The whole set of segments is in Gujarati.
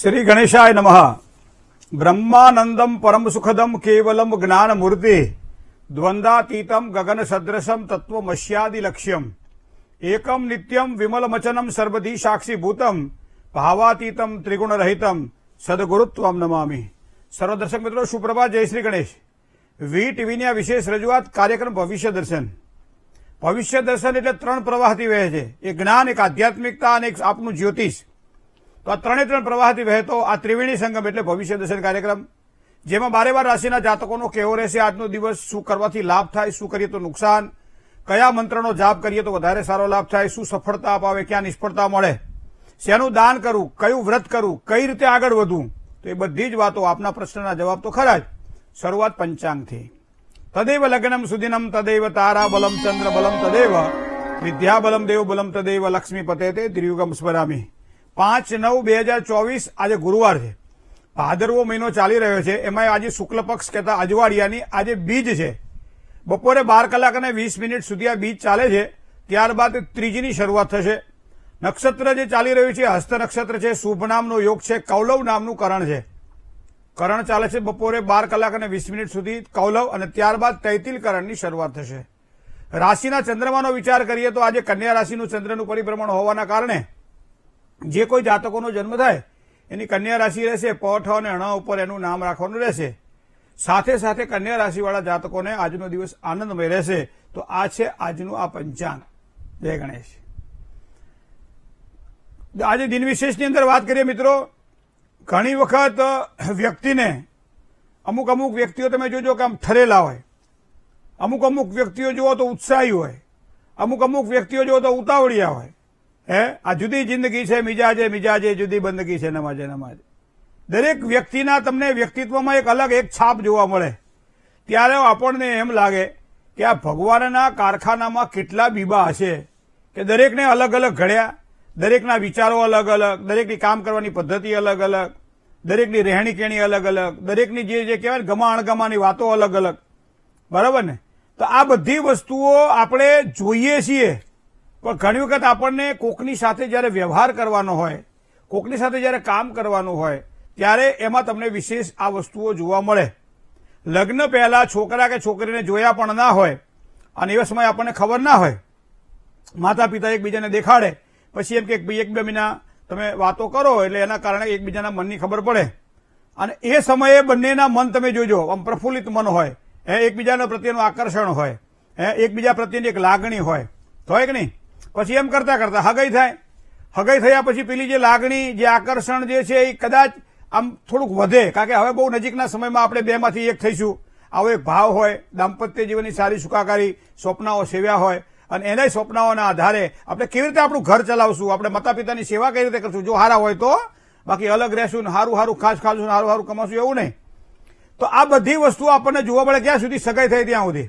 શ્રી ગણેશાય નમઃ બ્રહ્માનંદમ પરમ સુખદમ કેવલમ જ્ઞાનમૂર્તિ દ્વંદાતીતમ ગગન સદ્રસમ તત્વમસ્યાદિલક્ષ્યમ એકમ નિત્યમ વિમલમચનમ સર્વધી સાક્ષીભૂતમ ભાવાતીતમ ત્રિગુણરહિતમ સદગુરુત્વમ નમામી સર્વદર્શક મિત્રો સુપ્રભા જય શ્રી ગણેશ વી ટીવીની આ વિશેષ રજૂઆત કાર્યક્રમ ભવિષ્ય દર્શન ભવિષ્ય દર્શન એટલે ત્રણ પ્રવાહથી વહે છે એ જ્ઞાન એક આધ્યાત્મિકતા અને એક આપનું જ્યોતિષ તો આ ત્રણે ત્રણ પ્રવાહથી વહેતો આ ત્રિવેણી સંગમ એટલે ભવિષ્ય દર્શન કાર્યક્રમ જેમાં બારે બાર રાશિના જાતકોનો કેવો રહેશે આજનો દિવસ શું કરવાથી લાભ થાય શું કરીએ તો નુકસાન કયા મંત્રનો જાપ કરીએ તો વધારે સારો લાભ થાય શું સફળતા અપાવે ક્યાં નિષ્ફળતા મળે શેનું દાન કરવું કયું વ્રત કરવું કઈ રીતે આગળ વધવું તો એ બધી જ વાતો આપના પ્રશ્નના જવાબ તો ખરા જ શરૂઆત પંચાંગથી તદૈવ લગ્નમ સુધીનમ તદૈવ તારા બલમ ચંદ્ર બલમ તદૈવ વિદ્યા બલમ દેવ બલમ તદૈવ લક્ષ્મી પતે તે ત્રિયુગમ સ્મરામી પાંચ નવ બે હજાર ચોવીસ આજે ગુરુવાર છે ભાદરવો મહિનો ચાલી રહ્યો છે એમાં આજે શુક્લ પક્ષ કહેતા અજવાડિયાની આજે બીજ છે બપોરે બાર કલાક અને વીસ મિનિટ સુધી આ બીજ ચાલે છે ત્યારબાદ ત્રીજીની શરૂઆત થશે નક્ષત્ર જે ચાલી રહ્યું છે હસ્ત નક્ષત્ર છે શુભ નામનો યોગ છે કૌલવ નામનું કરણ છે કરણ ચાલે છે બપોરે બાર કલાક અને વીસ મિનિટ સુધી કૌલવ અને ત્યારબાદ તૈતિલ કરણની શરૂઆત થશે રાશિના ચંદ્રમાનો વિચાર કરીએ તો આજે કન્યા રાશિનું ચંદ્રનું પરિભ્રમણ હોવાના કારણે જે કોઈ જાતકોનો જન્મ થાય એની કન્યા રાશિ રહેશે પઠ અને અણા ઉપર એનું નામ રાખવાનું રહેશે સાથે સાથે કન્યા રાશિવાળા જાતકોને આજનો દિવસ આનંદમય રહેશે તો આ છે આજનું આ પંચાંગ જય ગણેશ આજે દિન વિશેષની અંદર વાત કરીએ મિત્રો ઘણી વખત વ્યક્તિને અમુક અમુક વ્યક્તિઓ તમે જોજો કે આમ ઠરેલા હોય અમુક અમુક વ્યક્તિઓ જુઓ તો ઉત્સાહી હોય અમુક અમુક વ્યક્તિઓ જુઓ તો ઉતાવળિયા હોય હે આ જુદી જિંદગી છે મિજાજે મિજાજે જુદી બંદગી છે નમાજે નમાજે દરેક વ્યક્તિના તમને વ્યક્તિત્વમાં એક અલગ એક છાપ જોવા મળે ત્યારે આપણને એમ લાગે કે આ ભગવાનના કારખાનામાં કેટલા બીબા હશે કે દરેકને અલગ અલગ ઘડ્યા દરેકના વિચારો અલગ અલગ દરેકની કામ કરવાની પદ્ધતિ અલગ અલગ દરેકની રહેણી કેણી અલગ અલગ દરેકની જે જે કહેવાય ગમા અણગમાની વાતો અલગ અલગ બરાબર ને તો આ બધી વસ્તુઓ આપણે જોઈએ છીએ પણ ઘણી વખત આપણને કોકની સાથે જ્યારે વ્યવહાર કરવાનો હોય કોકની સાથે જ્યારે કામ કરવાનું હોય ત્યારે એમાં તમને વિશેષ આ વસ્તુઓ જોવા મળે લગ્ન પહેલાં છોકરા કે છોકરીને જોયા પણ ના હોય અને એવા સમયે આપણને ખબર ના હોય માતા પિતા એકબીજાને દેખાડે પછી એમ કે એક બે મહિના તમે વાતો કરો એટલે એના કારણે એકબીજાના મનની ખબર પડે અને એ સમયે બંનેના મન તમે જોજો આમ પ્રફુલ્લિત મન હોય હે એકબીજાના પ્રત્યેનું આકર્ષણ હોય હે એકબીજા પ્રત્યેની એક લાગણી હોય તો હોય કે નહીં પછી એમ કરતા કરતા હગાઈ થાય હગાઈ થયા પછી પેલી જે લાગણી જે આકર્ષણ જે છે એ કદાચ આમ થોડુંક વધે કારણ કે હવે બહુ નજીકના સમયમાં આપણે બેમાંથી એક થઈશું આવો એક ભાવ હોય દાંપત્ય જીવનની સારી સુખાકારી સ્વપ્નાઓ સેવ્યા હોય અને એના સ્વપ્નાઓના આધારે આપણે કેવી રીતે આપણું ઘર ચલાવશું આપણે માતા પિતાની સેવા કેવી રીતે કરશું જો હારા હોય તો બાકી અલગ રહેશું ને હારું હારું ખાસ ખાશું હારું હારું કમાશું એવું નહીં તો આ બધી વસ્તુઓ આપણને જોવા મળે ક્યાં સુધી સગાઈ થઈ ત્યાં સુધી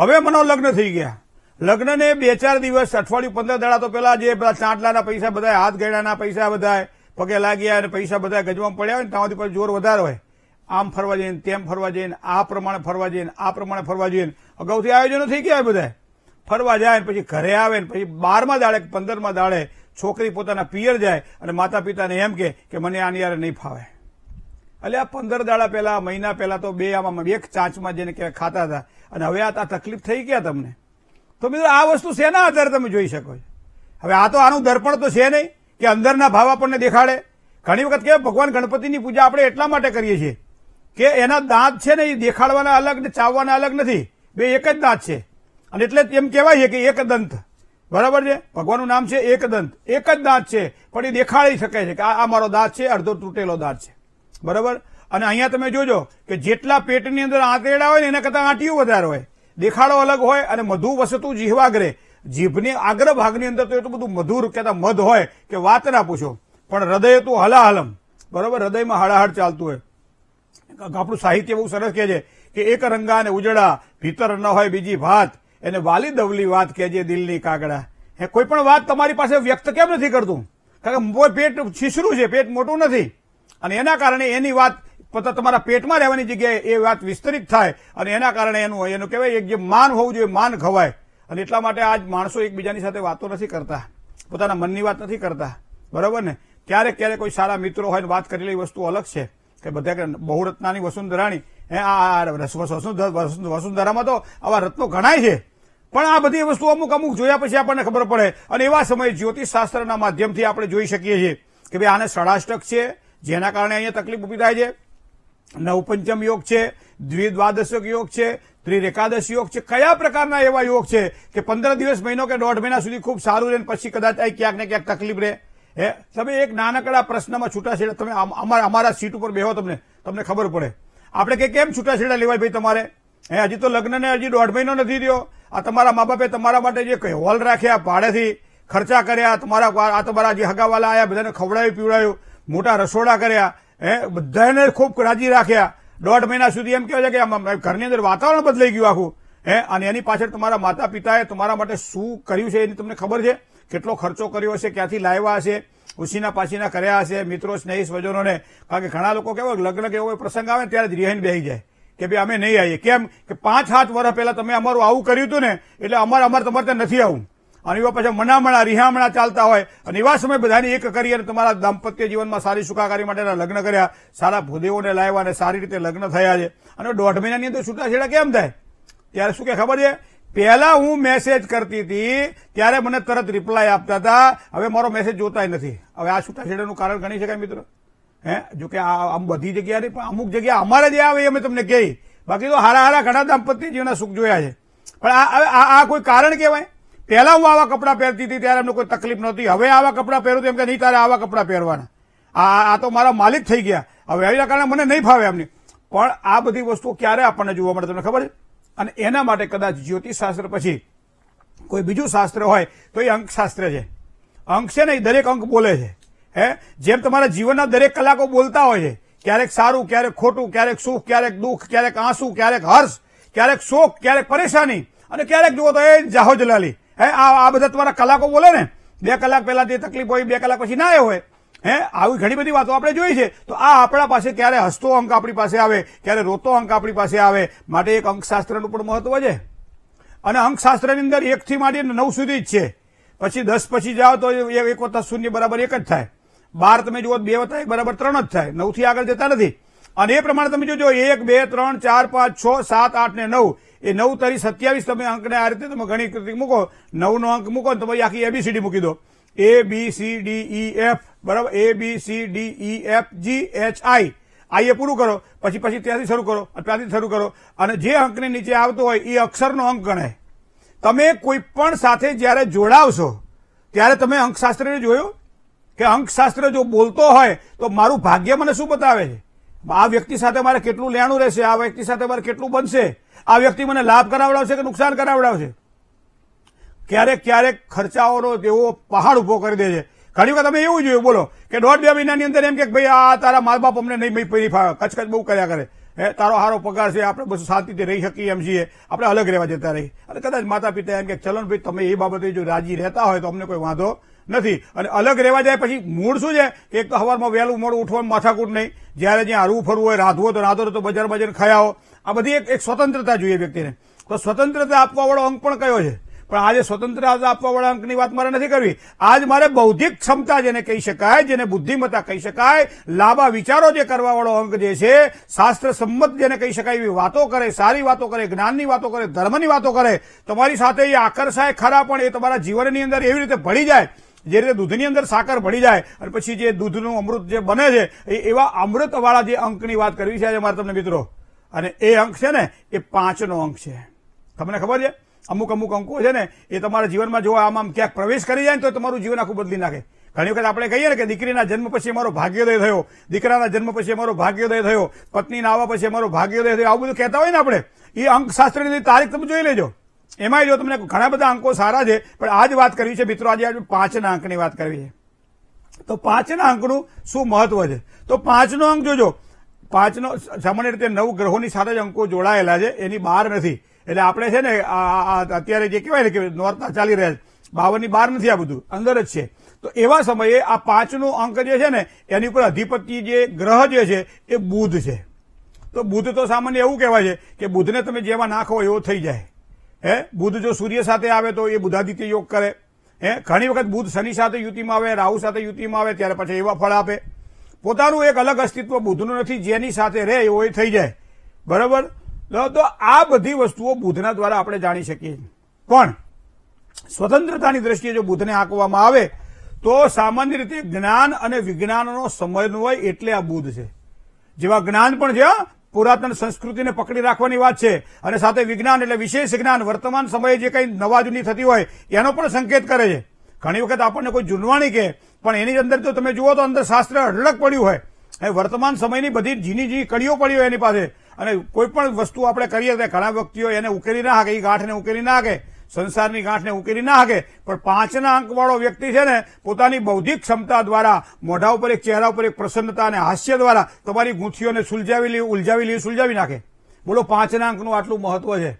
હવે મનો લગ્ન થઈ ગયા લગ્નને બે ચાર દિવસ અઠવાડિયું પંદર દાડા તો પેલા જે પેલા ચાંટલાના પૈસા બધા હાથ ગયડાના પૈસા બધા પગે લાગ્યા અને પૈસા બધા ગજવામાં પડ્યા હોય ને ત્યાંથી પર જોર વધારે હોય આમ ફરવા જઈને તેમ ફરવા જઈને આ પ્રમાણે ફરવા જઈને આ પ્રમાણે ફરવા જઈને અગાઉથી આયોજનો થઈ ગયા બધા ફરવા જાય ને પછી ઘરે આવે ને પછી બારમાં દાડે પંદરમાં દાડે છોકરી પોતાના પિયર જાય અને માતા પિતાને એમ કે મને આની યારે નહીં ફાવે એટલે આ પંદર દાડા પહેલા મહિના પહેલા તો બે આમાં એક ચાંચમાં જેને કહેવાય ખાતા હતા અને હવે આ તકલીફ થઈ ગયા તમને તો મિત્રો આ વસ્તુ શેના આધારે તમે જોઈ શકો છો હવે આ તો આનું દર્પણ તો છે નહીં કે અંદરના ભાવ આપણને દેખાડે ઘણી વખત કે ભગવાન ગણપતિની પૂજા આપણે એટલા માટે કરીએ છીએ કે એના દાંત છે ને એ દેખાડવાના અલગ ને ચાવવાના અલગ નથી બે એક જ દાંત છે અને એટલે એમ કહેવાય છે કે એક દંત બરાબર છે ભગવાનનું નામ છે એક દંત એક જ દાંત છે પણ એ દેખાડી શકે છે કે આ મારો દાંત છે અડધો તૂટેલો દાંત છે બરાબર અને અહીંયા તમે જોજો કે જેટલા પેટની અંદર આંતરેડા હોય ને એના કરતાં આંટીઓ વધારે હોય દેખાડો અલગ હોય અને મધુ વસતું જીહવાગ્રે જીભની આગ્ર ભાગની અંદર તો એટલું બધું મધુર કહેતા મધ હોય કે વાત ના પૂછો પણ હૃદય તો હલાહલમ બરોબર હૃદયમાં હળાહળ ચાલતું હોય આપણું સાહિત્ય બહુ સરસ કહે છે કે એક રંગા અને ઉજળા ભીતર ન હોય બીજી ભાત એને વાલી દવલી વાત કહેજે દિલની કાગડા હે કોઈ પણ વાત તમારી પાસે વ્યક્ત કેમ નથી કરતું કારણ કે પેટ છીસરું છે પેટ મોટું નથી અને એના કારણે એની વાત પતા તમારા પેટમાં રહેવાની જગ્યાએ એ વાત વિસ્તરિત થાય અને એના કારણે એનું એનું કહેવાય એક જે માન હોવું જોઈએ માન ખવાય અને એટલા માટે આજ માણસો એકબીજાની સાથે વાતો નથી કરતા પોતાના મનની વાત નથી કરતા બરાબર ને ક્યારેક ક્યારેક કોઈ સારા મિત્રો હોય ને વાત કરેલી વસ્તુ અલગ છે કે બધા બહુરત્નાની વસુંધરાણી એ આ વસુંધરામાં તો આવા રત્નો ઘણાય છે પણ આ બધી વસ્તુ અમુક અમુક જોયા પછી આપણને ખબર પડે અને એવા સમયે જ્યોતિષ શાસ્ત્રના માધ્યમથી આપણે જોઈ શકીએ છીએ કે ભાઈ આને ષડાષ્ટક છે જેના કારણે અહીંયા તકલીફ ઉભી થાય છે નવપંચમ યોગ છે દ્વિદ્વાદશક યોગ છે ત્રિરેકાદશ યોગ છે કયા પ્રકારના એવા યોગ છે કે પંદર દિવસ મહિનો કે દોઢ મહિના સુધી ખૂબ સારું રહે પછી કદાચ અહીં ક્યાંક ને ક્યાંક તકલીફ રહે હે તમે એક નાનકડા પ્રશ્નમાં છૂટાછેડા તમે અમારા સીટ ઉપર બેહો તમને તમને ખબર પડે આપણે કે કેમ છૂટાછેડા લેવાય ભાઈ તમારે હે હજી તો લગ્નને હજી દોઢ મહિનો નથી રહ્યો આ તમારા મા બાપે તમારા માટે જે હોલ રાખ્યા ભાડેથી ખર્ચા કર્યા તમારા આ તમારા જે હગાવાલા આવ્યા બધાને ખવડાવ્યું પીવડાવ્યું મોટા રસોડા કર્યા હે બધાને ખૂબ રાજી રાખ્યા દોઢ મહિના સુધી એમ કહેવાય છે કે ઘરની અંદર વાતાવરણ બદલાઈ ગયું આખું હે અને એની પાછળ તમારા માતા પિતાએ તમારા માટે શું કર્યું છે એની તમને ખબર છે કેટલો ખર્ચો કર્યો હશે ક્યાંથી લાવ્યા હશે ઉસીના પાછીના કર્યા હશે મિત્રો સ્નેહી સ્વજનોને કારણ કે ઘણા લોકો કેવો લગ્ન કે એવો પ્રસંગ આવે ત્યારે જ રિહાઈને બેસી જાય કે ભાઈ અમે નહીં આવીએ કેમ કે પાંચ સાત વર્ષ પહેલા તમે અમારું આવું કર્યું હતું ને એટલે અમારે અમારે તમારે ત્યાં નથી આવું અને એવા પાછા મનામણા રિહામણા ચાલતા હોય અને એવા સમય બધાની એક કરી અને તમારા દાંપત્ય જીવનમાં સારી સુખાકારી માટેના લગ્ન કર્યા સારા ભૂદેવોને લાવ્યા અને સારી રીતે લગ્ન થયા છે અને દોઢ મહિનાની અંદર છૂટાછેડા કેમ થાય ત્યારે શું કે ખબર છે પહેલા હું મેસેજ કરતી હતી ત્યારે મને તરત રિપ્લાય આપતા હતા હવે મારો મેસેજ જોતાય નથી હવે આ છૂટાછેડાનું કારણ ગણી શકાય મિત્રો હે જોકે આમ બધી જગ્યાએ નહીં પણ અમુક જગ્યા અમારે જે આવે અમે તમને કહી બાકી તો હારા હારા ઘણા દાંપત્ય જીવના સુખ જોયા છે પણ આ આ કોઈ કારણ કહેવાય પહેલા હું આવા કપડાં પહેરતી હતી ત્યારે એમને કોઈ તકલીફ નહોતી હવે આવા કપડાં પહેરું તો એમ કે નહીં તારે આવા કપડાં પહેરવાના આ આ તો મારા માલિક થઈ ગયા હવે એના કારણે મને નહીં ફાવે એમની પણ આ બધી વસ્તુઓ ક્યારે આપણને જોવા મળે તમને ખબર છે અને એના માટે કદાચ જ્યોતિષશાસ્ત્ર પછી કોઈ બીજું શાસ્ત્ર હોય તો એ અંકશાસ્ત્ર છે અંક છે ને એ દરેક અંક બોલે છે હે જેમ તમારા જીવનના દરેક કલાકો બોલતા હોય છે ક્યારેક સારું ક્યારેક ખોટું ક્યારેક સુખ ક્યારેક દુઃખ ક્યારેક આંસુ ક્યારેક હર્ષ ક્યારેક શોક ક્યારેક પરેશાની અને ક્યારેક જુઓ તો એ જાહો જલાલી હે આ બધા તમારા કલાકો બોલે ને બે કલાક પહેલા જે તકલીફ હોય બે કલાક પછી ના આવ્યો હોય હે આવી ઘણી બધી વાતો આપણે જોઈ છે તો આ આપણા પાસે ક્યારે હસતો અંક આપણી પાસે આવે ક્યારે રોતો અંક આપણી પાસે આવે માટે એક અંકશાસ્ત્રનું પણ મહત્વ છે અને અંકશાસ્ત્રની અંદર એકથી માંડીને નવ સુધી જ છે પછી દસ પછી જાઓ તો એક વત્તા શૂન્ય બરાબર એક જ થાય બાર તમે જુઓ બે વત્તા એક બરાબર ત્રણ જ થાય નવથી આગળ જતા નથી અને એ પ્રમાણે તમે જોજો એક બે ત્રણ ચાર પાંચ છ સાત આઠ ને નવ એ નવ તારી સત્યાવીસ તમે અંકને આ રીતે તમે ઘણી કૃતિ મૂકો નવનો અંક મૂકો ને તમારી આખી એબીસીડી મૂકી દો e e A B C D E F બરાબર A B C D E F G H I આઈએ પૂરું કરો પછી પછી ત્યાંથી શરૂ કરો ત્યાંથી શરૂ કરો અને જે અંકની નીચે આવતો હોય એ અક્ષરનો અંક ગણાય તમે કોઈ પણ સાથે જ્યારે જોડાવશો ત્યારે તમે અંકશાસ્ત્રને જોયું કે અંકશાસ્ત્ર જો બોલતો હોય તો મારું ભાગ્ય મને શું બતાવે છે આ વ્યક્તિ સાથે મારે કેટલું લેણું રહેશે આ વ્યક્તિ સાથે મારે કેટલું બનશે આ વ્યક્તિ મને લાભ કરાવડાવશે કે નુકસાન કરાવડાવશે ક્યારેક ક્યારેક ખર્ચાઓનો તેઓ પહાડ ઉભો કરી દે છે ઘણી વખત તમે એવું જોયું બોલો કે દોઢ બે મહિનાની અંદર એમ કે ભાઈ આ તારા મા બાપ અમને નહીં ભાઈ કચકચ બહુ કર્યા કરે હે તારો હારો પગાર છે આપણે બધું શાંતિથી રહી શકીએ એમ છીએ આપણે અલગ રહેવા જતા રહીએ અને કદાચ માતા પિતા એમ કે ચલણભાઈ તમે એ બાબતે જો રાજી રહેતા હોય તો અમને કોઈ વાંધો નથી અને અલગ રહેવા જાય પછી મૂળ શું છે એક તો સવારમાં વહેલું મોડું ઉઠવાનું માથાકૂટ નહીં જ્યારે જ્યાં હરવું ફરવું હોય રાધવો તો રાધો તો બજારમાં જઈને ખાયાઓ આ બધી એક સ્વતંત્રતા જોઈએ વ્યક્તિને તો સ્વતંત્રતા આપવાવાળો અંક પણ કયો છે પણ આજે સ્વતંત્રતા આપવાવાળા અંકની વાત મારે નથી કરવી આજ મારે બૌદ્ધિક ક્ષમતા જેને કહી શકાય જેને બુદ્ધિમત્તા કહી શકાય લાંબા વિચારો જે કરવાવાળો અંક જે છે શાસ્ત્ર સંમત જેને કહી શકાય એવી વાતો કરે સારી વાતો કરે જ્ઞાનની વાતો કરે ધર્મની વાતો કરે તમારી સાથે એ આકર્ષાય ખરા પણ એ તમારા જીવનની અંદર એવી રીતે ભળી જાય જે રીતે દૂધની અંદર સાકર ભળી જાય અને પછી જે દૂધનું અમૃત જે બને છે એ એવા અમૃતવાળા જે અંકની વાત કરવી છે આજે મારે તમને મિત્રો અને એ અંક છે ને એ પાંચનો અંક છે તમને ખબર છે અમુક અમુક અંકો છે ને એ તમારા જીવનમાં જો આમ આમ ક્યાંક પ્રવેશ કરી જાય ને તો તમારું જીવન આખું બદલી નાખે ઘણી વખત આપણે કહીએ ને કે દીકરીના જન્મ પછી અમારો ભાગ્યોદય થયો દીકરાના જન્મ પછી અમારો ભાગ્યોદય થયો પત્નીના આવવા પછી અમારો ભાગ્યોદય થયો આવું બધું કહેતા હોય ને આપણે એ અંકશાસ્ત્રની તારીખ તમે જોઈ લેજો એમાંય જો તમને ઘણા બધા અંકો સારા છે પણ આજ વાત કરવી છે મિત્રો આજે આપણે પાંચના અંકની વાત કરવી છે તો પાંચના અંકનું શું મહત્વ છે તો પાંચનો અંક જોજો પાંચનો સામાન્ય રીતે નવ ગ્રહોની સાથે જ અંકો જોડાયેલા છે એની બહાર નથી એટલે આપણે છે ને અત્યારે જે કહેવાય ને કે નોર્તા ચાલી રહ્યા છે બાવનની બહાર નથી આ બધું અંદર જ છે તો એવા સમયે આ પાંચનો અંક જે છે ને એની ઉપર અધિપતિ જે ગ્રહ જે છે એ બુધ છે તો બુધ તો સામાન્ય એવું કહેવાય છે કે બુધને તમે જેવા નાખો એવો થઈ જાય હે બુધ જો સૂર્ય સાથે આવે તો એ બુધાદિત્ય યોગ કરે હે ઘણી વખત બુધ શનિ સાથે યુતિમાં આવે રાહુ સાથે યુતિમાં આવે ત્યારે પછી એવા ફળ આપે પોતાનું એક અલગ અસ્તિત્વ બુદ્ધનું નથી જેની સાથે રહે એવો એ થઈ જાય બરાબર તો આ બધી વસ્તુઓ બુદ્ધના દ્વારા આપણે જાણી શકીએ પણ સ્વતંત્રતાની દ્રષ્ટિએ જો બુદ્ધને આંકવામાં આવે તો સામાન્ય રીતે જ્ઞાન અને વિજ્ઞાનનો સમયનો હોય એટલે આ બુદ્ધ છે જેવા જ્ઞાન પણ છે પુરાતન સંસ્કૃતિને પકડી રાખવાની વાત છે અને સાથે વિજ્ઞાન એટલે વિશેષ જ્ઞાન વર્તમાન સમયે જે કંઈ નવા થતી હોય એનો પણ સંકેત કરે છે ઘણી વખત આપણને કોઈ જૂનવાણી કે પણ એની અંદર તો તમે જુઓ તો અંદર શાસ્ત્ર અઢળક પડ્યું હોય એ વર્તમાન સમયની બધી ઝીની ઝીની કડીઓ પડી હોય એની પાસે અને કોઈ પણ વસ્તુ આપણે કરીએ તો ઘણા વ્યક્તિઓ એને ઉકેલી ના હાકે એ ગાંઠને ઉકેલી ના હાકે સંસારની ગાંઠને ઉકેલી ના હાકે પણ પાંચના અંકવાળો વ્યક્તિ છે ને પોતાની બૌદ્ધિક ક્ષમતા દ્વારા મોઢા ઉપર એક ચહેરા ઉપર એક પ્રસન્નતા અને હાસ્ય દ્વારા તમારી ગૂંથીઓને સુલઝાવી લે ઉલઝાવી લે સુલઝાવી નાખે બોલો પાંચના અંકનું આટલું મહત્વ છે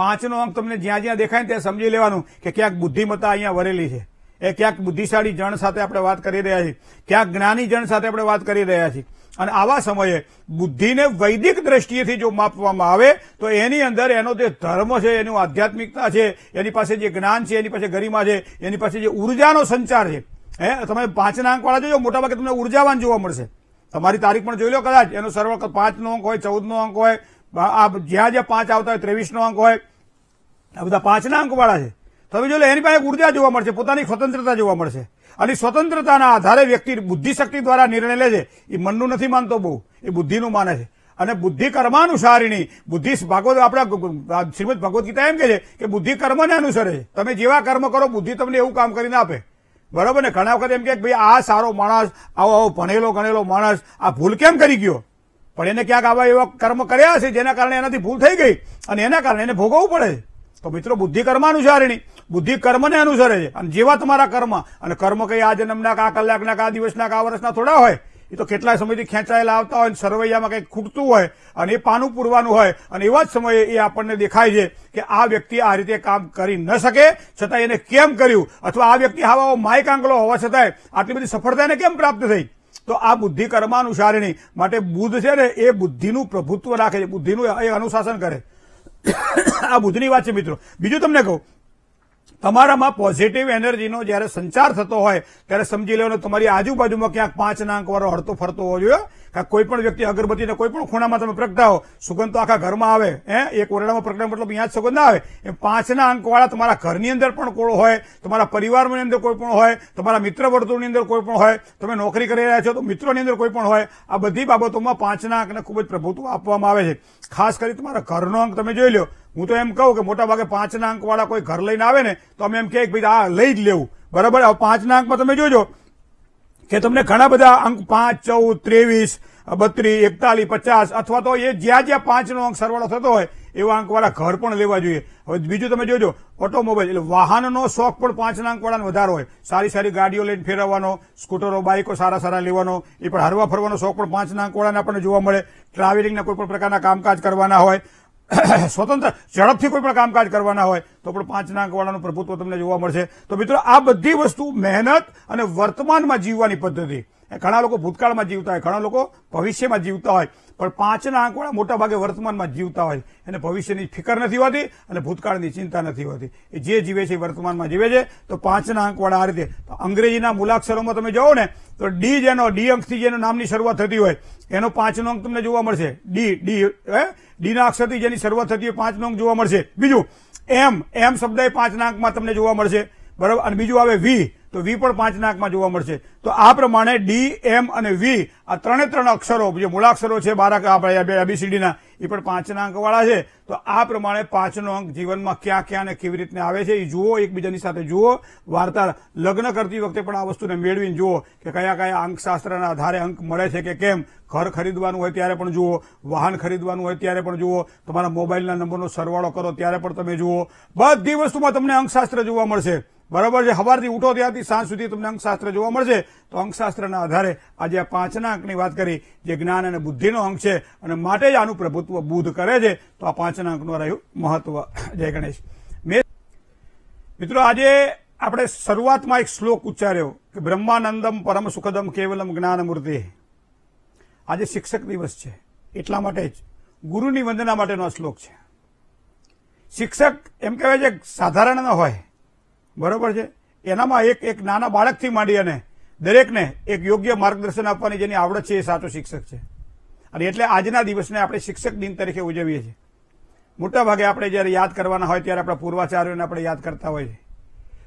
પાંચનો અંક તમને જ્યાં જ્યાં દેખાય ત્યાં સમજી લેવાનું કે ક્યાંક બુદ્ધિમત્તા અહીંયા વરેલી છે એ ક્યાંક બુદ્ધિશાળી જણ સાથે આપણે વાત કરી રહ્યા છીએ ક્યાંક જ્ઞાની જણ સાથે આપણે વાત કરી રહ્યા છીએ અને આવા સમયે બુદ્ધિને વૈદિક દ્રષ્ટિએથી જો માપવામાં આવે તો એની અંદર એનો જે ધર્મ છે એનું આધ્યાત્મિકતા છે એની પાસે જે જ્ઞાન છે એની પાસે ગરિમા છે એની પાસે જે ઉર્જાનો સંચાર છે હે તમે પાંચના અંકવાળા જોજો મોટાભાગે તમને ઉર્જાવાન જોવા મળશે તમારી તારીખ પણ જોઈ લો કદાચ એનો સર્વ પાંચનો અંક હોય ચૌદનો અંક હોય આ જ્યાં જ્યાં પાંચ આવતા હોય ત્રેવીસનો અંક હોય આ બધા પાંચના અંકવાળા છે તમે જો એની પાસે ઉર્જા જોવા મળશે પોતાની સ્વતંત્રતા જોવા મળશે અને સ્વતંત્રતાના આધારે વ્યક્તિ બુદ્ધિશક્તિ દ્વારા નિર્ણય લે છે એ મનનું નથી માનતો બહુ એ બુદ્ધિનું માને છે અને બુદ્ધિ કર્માનુસારીની બુદ્ધિ ભગવત આપણા શ્રીમદ ભગવદ્ ગીતા એમ કે છે કે બુદ્ધિ કર્મને અનુસરે છે તમે જેવા કર્મ કરો બુદ્ધિ તમને એવું કામ કરીને આપે બરાબર ને ઘણા વખત એમ કે ભાઈ આ સારો માણસ આવો આવો ભણેલો ગણેલો માણસ આ ભૂલ કેમ કરી ગયો પણ એને ક્યાંક આવા એવા કર્મ કર્યા હશે જેના કારણે એનાથી ભૂલ થઈ ગઈ અને એના કારણે એને ભોગવવું પડે તો મિત્રો બુદ્ધિ કર્માનુસારીની બુદ્ધિ કર્મને અનુસરે છે અને જેવા તમારા કર્મ અને કર્મ કઈ આ જન્મના આ કલાકના આ દિવસના આ વર્ષના થોડા હોય એ તો કેટલા સમયથી ખેંચાયેલા આવતા હોય સરવૈયામાં કંઈક ખૂટતું હોય અને એ પાનું પૂરવાનું હોય અને એવા જ સમયે એ આપણને દેખાય છે કે આ વ્યક્તિ આ રીતે કામ કરી ન શકે છતાં એને કેમ કર્યું અથવા આ વ્યક્તિ આવા માયક આંકલો હોવા છતાંય આટલી બધી સફળતા એને કેમ પ્રાપ્ત થઈ તો આ બુદ્ધિ કર્માનુસારીની માટે બુદ્ધ છે ને એ બુદ્ધિનું પ્રભુત્વ રાખે છે બુદ્ધિનું એ અનુશાસન કરે આ બુદ્ધની વાત છે મિત્રો બીજું તમને કહું તમારામાં પોઝિટિવ એનર્જીનો જ્યારે સંચાર થતો હોય ત્યારે સમજી લેવાનો તમારી આજુબાજુમાં ક્યાંક પાંચ નાંકવાળો હરતો ફરતો હોવો જોઈએ કે કોઈ પણ વ્યક્તિ અગરબત્તીને કોઈ પણ ખૂણામાં તમે પ્રગટાવો સુગંધ તો આખા ઘરમાં આવે હે એક ઓરડામાં પ્રગટાવ મતલબ અહીંયા સુગંધ આવે એ પાંચના અંકવાળા તમારા ઘરની અંદર પણ કોળો હોય તમારા પરિવારની અંદર કોઈ પણ હોય તમારા મિત્ર વર્તુળની અંદર કોઈ પણ હોય તમે નોકરી કરી રહ્યા છો તો મિત્રોની અંદર કોઈ પણ હોય આ બધી બાબતોમાં પાંચના અંકને ખૂબ જ પ્રભુત્વ આપવામાં આવે છે ખાસ કરી તમારા ઘરનો અંક તમે જોઈ લો હું તો એમ કહું કે મોટા ભાગે પાંચના અંકવાળા કોઈ ઘર લઈને આવે ને તો અમે એમ કહે કે ભાઈ આ લઈ જ લેવું બરાબર પાંચના અંકમાં તમે જોજો કે તમને ઘણા બધા અંક પાંચ ચૌદ ત્રેવીસ બત્રીસ એકતાલીસ પચાસ અથવા તો એ જ્યાં જ્યાં પાંચનો અંક સરવાળો થતો હોય એવા અંકવાળા ઘર પણ લેવા જોઈએ હવે બીજું તમે જોજો ઓટોમોબાઈલ એટલે વાહનનો શોખ પણ પાંચના અંકવાળાનો વધારો હોય સારી સારી ગાડીઓ લઈને ફેરવવાનો સ્કૂટરો બાઇકો સારા સારા લેવાનો એ પણ હરવા ફરવાનો શોખ પણ પાંચના અંકવાળાને આપણને જોવા મળે ટ્રાવેલિંગના કોઈ પણ પ્રકારના કામકાજ કરવાના હોય સ્વતંત્ર ઝડપથી કોઈ પણ કામકાજ કરવાના હોય તો પણ પાંચના અંકવાળાનું પ્રભુત્વ તમને જોવા મળશે તો મિત્રો આ બધી વસ્તુ મહેનત અને વર્તમાનમાં જીવવાની પદ્ધતિ ઘણા લોકો ભૂતકાળમાં જીવતા હોય ઘણા લોકો ભવિષ્યમાં જીવતા હોય પણ પાંચના આંકવાળા મોટા ભાગે વર્તમાનમાં જીવતા હોય એને ભવિષ્યની ફિકર નથી હોતી અને ભૂતકાળની ચિંતા નથી હોતી એ જે જીવે છે વર્તમાનમાં જીવે છે તો પાંચના આંકવાળા આ રીતે અંગ્રેજીના મૂલાક્ષરોમાં તમે જાઓ ને તો ડી જેનો ડી અંકથી જેનો નામની શરૂઆત થતી હોય એનો પાંચનો અંક તમને જોવા મળશે ડી ડી હે ડીના અક્ષરથી જેની શરૂઆત થતી હોય પાંચનો અંક જોવા મળશે બીજું એમ એમ શબ્દ એ પાંચના અંકમાં તમને જોવા મળશે બરાબર અને બીજું આવે વી તો વી પણ પાંચના અંકમાં જોવા મળશે તો આ પ્રમાણે ડી એમ અને વી આ ત્રણે ત્રણ અક્ષરો જે મૂળાક્ષરો છે બારાક આપણે એબીસીડીના એ પણ પાંચના અંકવાળા છે તો આ પ્રમાણે પાંચનો અંક જીવનમાં ક્યાં ક્યાં અને કેવી રીતને આવે છે એ જુઓ એકબીજાની સાથે જુઓ વાર્તા લગ્ન કરતી વખતે પણ આ વસ્તુને મેળવીને જુઓ કે કયા કયા અંકશાસ્ત્રના આધારે અંક મળે છે કે કેમ ઘર ખરીદવાનું હોય ત્યારે પણ જુઓ વાહન ખરીદવાનું હોય ત્યારે પણ જુઓ તમારા મોબાઈલના નંબરનો સરવાળો કરો ત્યારે પણ તમે જુઓ બધી વસ્તુમાં તમને અંકશાસ્ત્ર જોવા મળશે બરાબર છે સવારથી ઉઠો ત્યાંથી સાંજ સુધી તમને અંકશાસ્ત્ર જોવા મળશે તો અંકશાસ્ત્રના આધારે આજે આ પાંચના અંકની વાત કરી જે જ્ઞાન અને બુદ્ધિનો અંક છે અને માટે જ આનું પ્રભુત્વ બુદ્ધ કરે છે તો આ પાંચના અંકનું રહ્યું મહત્વ જય ગણેશ મિત્રો આજે આપણે શરૂઆતમાં એક શ્લોક ઉચ્ચાર્યો કે બ્રહ્માનંદમ પરમ સુખદમ કેવલમ જ્ઞાનમૂર્તિ આજે શિક્ષક દિવસ છે એટલા માટે જ ગુરુની વંદના માટેનો આ શ્લોક છે શિક્ષક એમ કહેવાય છે સાધારણ ન હોય બરોબર છે એનામાં એક એક નાના બાળકથી માંડી અને દરેકને એક યોગ્ય માર્ગદર્શન આપવાની જેની આવડત છે એ સાચો શિક્ષક છે અને એટલે આજના દિવસને આપણે શિક્ષક દિન તરીકે ઉજવીએ છીએ મોટા ભાગે આપણે જ્યારે યાદ કરવાના હોય ત્યારે આપણા પૂર્વાચાર્યોને આપણે યાદ કરતા હોઈએ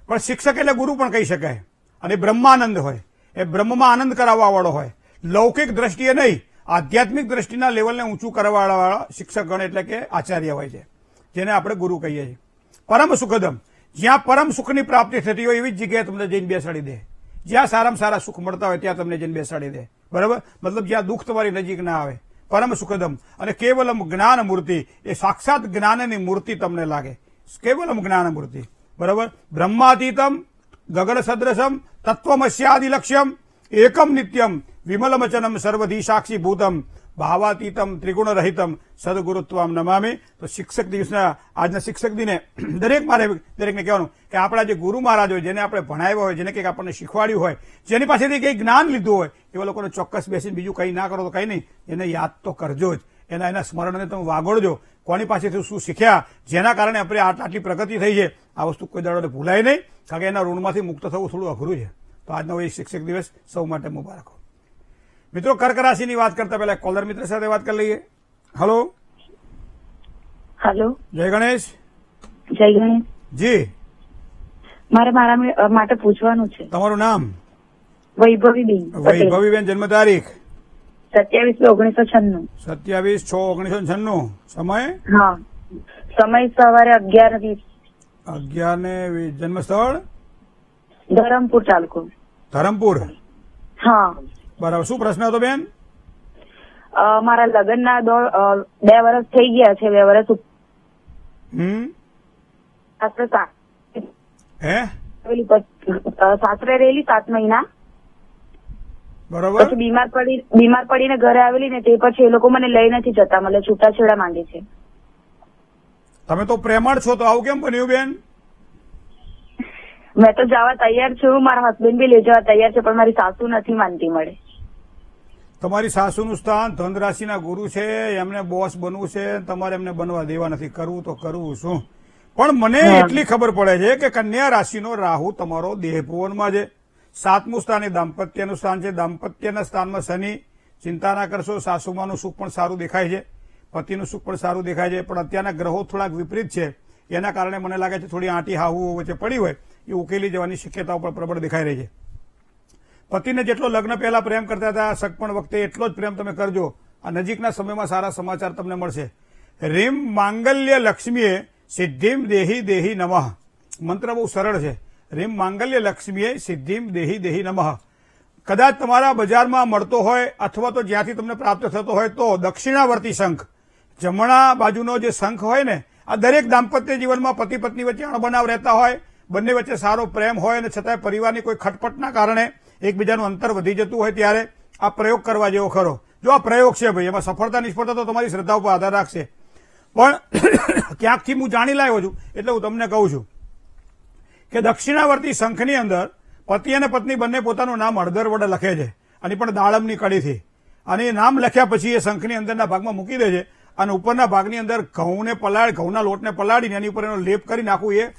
પણ શિક્ષક એટલે ગુરુ પણ કહી શકાય અને બ્રહ્માનંદ હોય એ બ્રહ્મમાં આનંદ કરાવવાવાળો હોય લૌકિક દ્રષ્ટિએ નહીં આધ્યાત્મિક દ્રષ્ટિના લેવલને ઊંચું કરવાવાળા ગણ એટલે કે આચાર્ય હોય છે જેને આપણે ગુરુ કહીએ છીએ પરમ સુખદમ જ્યાં પરમ સુખની પ્રાપ્તિ થતી હોય એવી જ જગ્યાએ તમને જઈને બેસાડી દે જ્યાં સારામાં સારા સુખ મળતા હોય ત્યાં તમને જઈને બેસાડી દે બરાબર મતલબ જ્યાં દુઃખ તમારી નજીક ના આવે પરમ સુખદમ અને કેવલમ જ્ઞાન મૂર્તિ એ સાક્ષાત જ્ઞાનની મૂર્તિ તમને લાગે કેવલમ જ્ઞાન મૂર્તિ બરાબર બ્રહ્માતીતમ ગગન સદ્રસમ તત્વમસ્યાદિ એકમ નિત્યમ વિમલમચનમ સર્વધિ સાક્ષી ભૂતમ ભાવાતીતમ ત્રિગુણરહિતમ સદગુરુત્વમ નમામી તો શિક્ષક દિવસના આજના શિક્ષક દિને દરેક મારે દરેકને કહેવાનું કે આપણા જે ગુરુ મહારાજ હોય જેને આપણે ભણાવ્યા હોય જેને કંઈક આપણને શીખવાડ્યું હોય જેની પાસેથી કંઈક જ્ઞાન લીધું હોય એવા લોકોને ચોક્કસ બેસીને બીજું કંઈ ના કરો તો કંઈ નહીં એને યાદ તો કરજો જ એના એના સ્મરણને તમે વાગોળજો કોની પાસેથી શું શીખ્યા જેના કારણે આપણે આટલી પ્રગતિ થઈ છે આ વસ્તુ કોઈ દાડોને ભૂલાય નહીં કારણ કે એના ઋણમાંથી મુક્ત થવું થોડું અઘરું છે તો આજનો એ શિક્ષક દિવસ સૌ માટે મુબારક મિત્રો કર્ક રાશિની વાત કરતા પહેલા કોલર મિત્ર સાથે વાત કરી લઈએ હલો હલો જય ગણેશ જય ગણેશ જી મારે મારા માટે પૂછવાનું છે તમારું નામ વૈભવીબેન વૈભવીબેન જન્મ તારીખ સત્યાવીસ બે ઓગણીસો છન્નું સત્યાવીસ છ ઓગણીસો છન્નું સમય હા સમય સવારે અગિયાર વીસ અગિયાર ને વીસ જન્મ સ્થળ ધરમપુર તાલુકો ધરમપુર હા બરાબર શું પ્રશ્ન હતો બેન મારા લગ્નના બે વર્ષ થઈ ગયા છે બે વર્ષ સાસરે રહેલી સાત મહિના બરાબર પછી બીમાર પડી બીમાર પડીને ઘરે આવેલી ને તે પછી એ લોકો મને લઈ નથી જતા મને છૂટાછેડા માંગે છે તમે તો પ્રેમાળ છો તો આવું કેમ બન્યું બેન મેં તો જવા તૈયાર છું મારા હસબન્ડ બી લઈ જવા તૈયાર છે પણ મારી સાસુ નથી માનતી મળે તમારી સાસુનું સ્થાન ધનરાશિના ગુરુ છે એમને બોસ બનવું છે તમારે એમને બનવા દેવા નથી કરવું તો કરવું શું પણ મને એટલી ખબર પડે છે કે કન્યા રાશિનો રાહુ તમારો દેહભુવનમાં છે સાતમું સ્થાન એ દાંપત્યનું સ્થાન છે દાંપત્યના સ્થાનમાં શનિ ચિંતા ના કરશો સાસુમાનું સુખ પણ સારું દેખાય છે પતિનું સુખ પણ સારું દેખાય છે પણ અત્યારના ગ્રહો થોડાક વિપરીત છે એના કારણે મને લાગે છે થોડી આંટી હાવું વચ્ચે પડી હોય એ ઉકેલી જવાની શક્યતાઓ પણ પ્રબળ દેખાઈ રહી છે પતિને જેટલો લગ્ન પહેલા પ્રેમ કરતા હતા સગપણ વખતે એટલો જ પ્રેમ તમે કરજો આ નજીકના સમયમાં સારા સમાચાર તમને મળશે રીમ માંગલ્ય લક્ષ્મીએ સિદ્ધિમ દેહી દેહી નમઃ મંત્ર બહુ સરળ છે રીમ માંગલ્ય લક્ષ્મીએ સિદ્ધિમ દેહી દેહી નમઃ કદાચ તમારા બજારમાં મળતો હોય અથવા તો જ્યાંથી તમને પ્રાપ્ત થતો હોય તો દક્ષિણાવર્તી શંખ જમણા બાજુનો જે શંખ હોય ને આ દરેક દાંપત્ય જીવનમાં પતિ પત્ની વચ્ચે અણબનાવ રહેતા હોય બંને વચ્ચે સારો પ્રેમ હોય અને છતાંય પરિવારની કોઈ ખટપટના કારણે એકબીજાનું અંતર વધી જતું હોય ત્યારે આ પ્રયોગ કરવા જેવો ખરો જો આ પ્રયોગ છે ભાઈ એમાં સફળતા નિષ્ફળતા તો તમારી શ્રદ્ધા ઉપર આધાર રાખશે પણ ક્યાંકથી હું જાણી લાવ્યો છું એટલે હું તમને કહું છું કે દક્ષિણાવર્તી શંખની અંદર પતિ અને પત્ની બંને પોતાનું નામ હળદર વડે લખે છે અને પણ દાળમની કડીથી અને એ નામ લખ્યા પછી એ શંખની અંદરના ભાગમાં મૂકી દે છે અને ઉપરના ભાગની અંદર ઘઉંને પલાળ ઘઉંના લોટને પલાળીને એની ઉપર એનો લેપ કરી નાખવું એ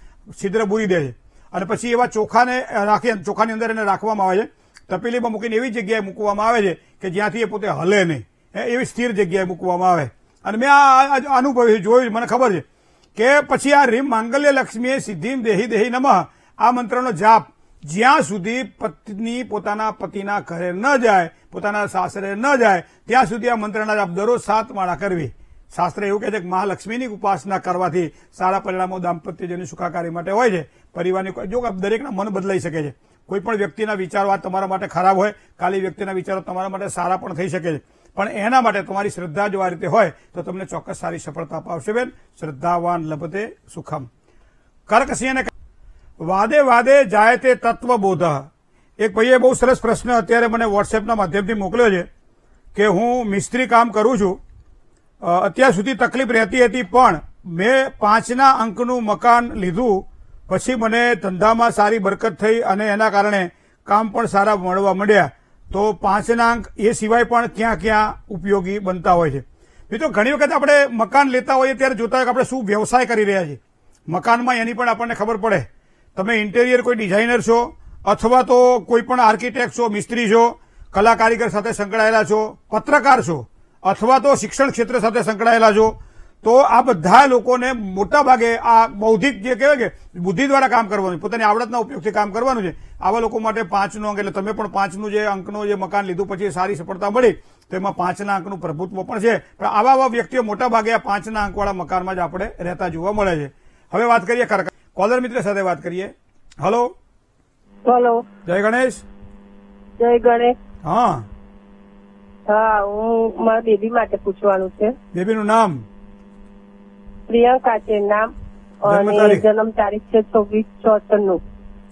છિદ્ર બૂરી દે છે અને પછી એવા ચોખાને રાખી ચોખાની અંદર એને રાખવામાં આવે છે તપેલીમાં મૂકીને એવી જગ્યાએ મૂકવામાં આવે છે કે જ્યાંથી એ પોતે હલે નહીં એવી સ્થિર જગ્યાએ મૂકવામાં આવે અને મેં આ અનુભવ્યું જોયું મને ખબર છે કે પછી આ રીમ માંગલ્ય લક્ષ્મીએ સિદ્ધિ દેહી દેહી નમઃ આ મંત્રનો જાપ જ્યાં સુધી પત્ની પોતાના પતિના ઘરે ન જાય પોતાના સાસરે ન જાય ત્યાં સુધી આ મંત્રના જાપ દરરોજ સાત માળા કરવી શાસ્ત્ર એવું કહે છે કે મહાલક્ષ્મીની ઉપાસના કરવાથી સારા પરિણામો દાંપત્યજનની સુખાકારી માટે હોય છે પરિવારની જો દરેકના મન બદલાઈ શકે છે કોઈ પણ વ્યક્તિના વિચારો આ તમારા માટે ખરાબ હોય કાલે વ્યક્તિના વિચારો તમારા માટે સારા પણ થઈ શકે છે પણ એના માટે તમારી શ્રદ્ધા જો આ રીતે હોય તો તમને ચોક્કસ સારી સફળતા અપાવશે બેન શ્રદ્ધાવાન લભતે સુખમ કર્કસિંહને વાદે વાદે જાય તે તત્વબોધ એક ભાઈએ બહુ સરસ પ્રશ્ન અત્યારે મને વોટ્સએપના માધ્યમથી મોકલ્યો છે કે હું મિસ્ત્રી કામ કરું છું અત્યાર સુધી તકલીફ રહેતી હતી પણ મેં પાંચના અંકનું મકાન લીધું પછી મને ધંધામાં સારી બરકત થઈ અને એના કારણે કામ પણ સારા મળવા મળ્યા તો પાંચના અંક એ સિવાય પણ ક્યાં ક્યાં ઉપયોગી બનતા હોય છે મિત્રો ઘણી વખત આપણે મકાન લેતા હોઈએ ત્યારે જોતા હોય કે આપણે શું વ્યવસાય કરી રહ્યા છીએ મકાનમાં એની પણ આપણને ખબર પડે તમે ઇન્ટેરિયર કોઈ ડિઝાઇનર છો અથવા તો કોઈ પણ આર્કિટેક્ટ છો મિસ્ત્રી છો કલા કારીગર સાથે સંકળાયેલા છો પત્રકાર છો અથવા તો શિક્ષણ ક્ષેત્ર સાથે સંકળાયેલા છો તો આ બધા લોકોને મોટા ભાગે આ બૌદ્ધિક જે કહેવાય કે બુદ્ધિ દ્વારા કામ કરવાનું પોતાની આવડતના ઉપયોગથી કામ કરવાનું છે આવા લોકો માટે પાંચનો અંક એટલે તમે પણ પાંચનું જે અંકનું જે મકાન લીધું પછી સારી સફળતા મળી તો એમાં પાંચના અંકનું પ્રભુત્વ પણ છે પણ આવા આવા વ્યક્તિઓ મોટા ભાગે આ પાંચના અંકવાળા મકાનમાં જ આપણે રહેતા જોવા મળે છે હવે વાત કરીએ કરકા કોલર મિત્ર સાથે વાત કરીએ હલો હલો જય ગણેશ જય ગણેશ હા હા હું મારા બેબી માટે પૂછવાનું છે બેબીનું નામ પ્રિયંકા છે નામ અને જન્મ તારીખ છે છવ્વીસ ચોતર નું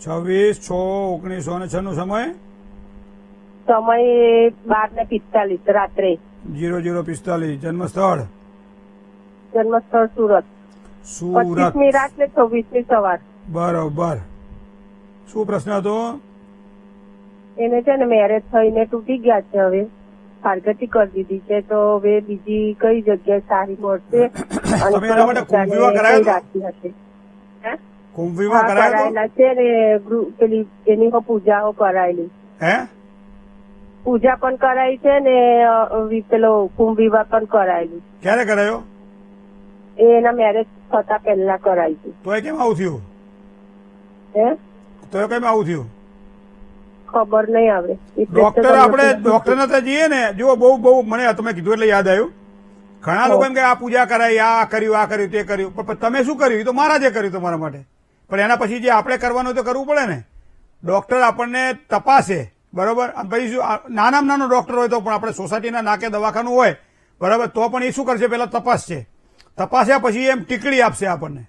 છવ્વીસ છ ઓગણીસો ને છન્નું સમય સમય બાર ને પિસ્તાલીસ રાત્રે જીરો જીરો પિસ્તાલીસ જન્મસ્થળ જન્મસ્થળ જન્મ સુરત સુરત ની રાત ને છવ્વીસ ની સવાર બરોબર શું પ્રશ્ન હતો એને છે ને મેરેજ થઈને તૂટી ગયા છે હવે સારગતી કરી દીધી છે તો હવે બીજી કઈ જગ્યાએ સારી મળશે કરાયેલા છે ને પેલી એની પૂજાઓ કરાયેલી પૂજા પણ કરાઈ છે ને પેલો કુંભ વિવાહ પણ કરાયેલી ક્યારે કરાયો એ એના મેરેજ થતા પહેલા કરાયું તો એ કેમ આવું થયું હે તો કેમ આવું થયું ખબર નહીં આવે ડોક્ટર આપણે ડોક્ટર ના જઈએ ને જો બહુ બહુ મને તમે કીધું એટલે યાદ આવ્યું ઘણા લોકો એમ કે આ પૂજા કરાઈ આ કર્યું આ કર્યું તે કર્યું પણ તમે શું કર્યું એ તો મહારાજે કર્યું તમારા માટે પણ એના પછી જે આપણે કરવાનું તો કરવું પડે ને ડોક્ટર આપણને તપાસે બરોબર પછી શું નાનામાં નાનો ડોક્ટર હોય તો પણ આપણે સોસાયટીના નાકે દવાખાનું હોય બરાબર તો પણ એ શું કરશે પહેલા તપાસશે તપાસ્યા પછી એમ ટીકડી આપશે આપણને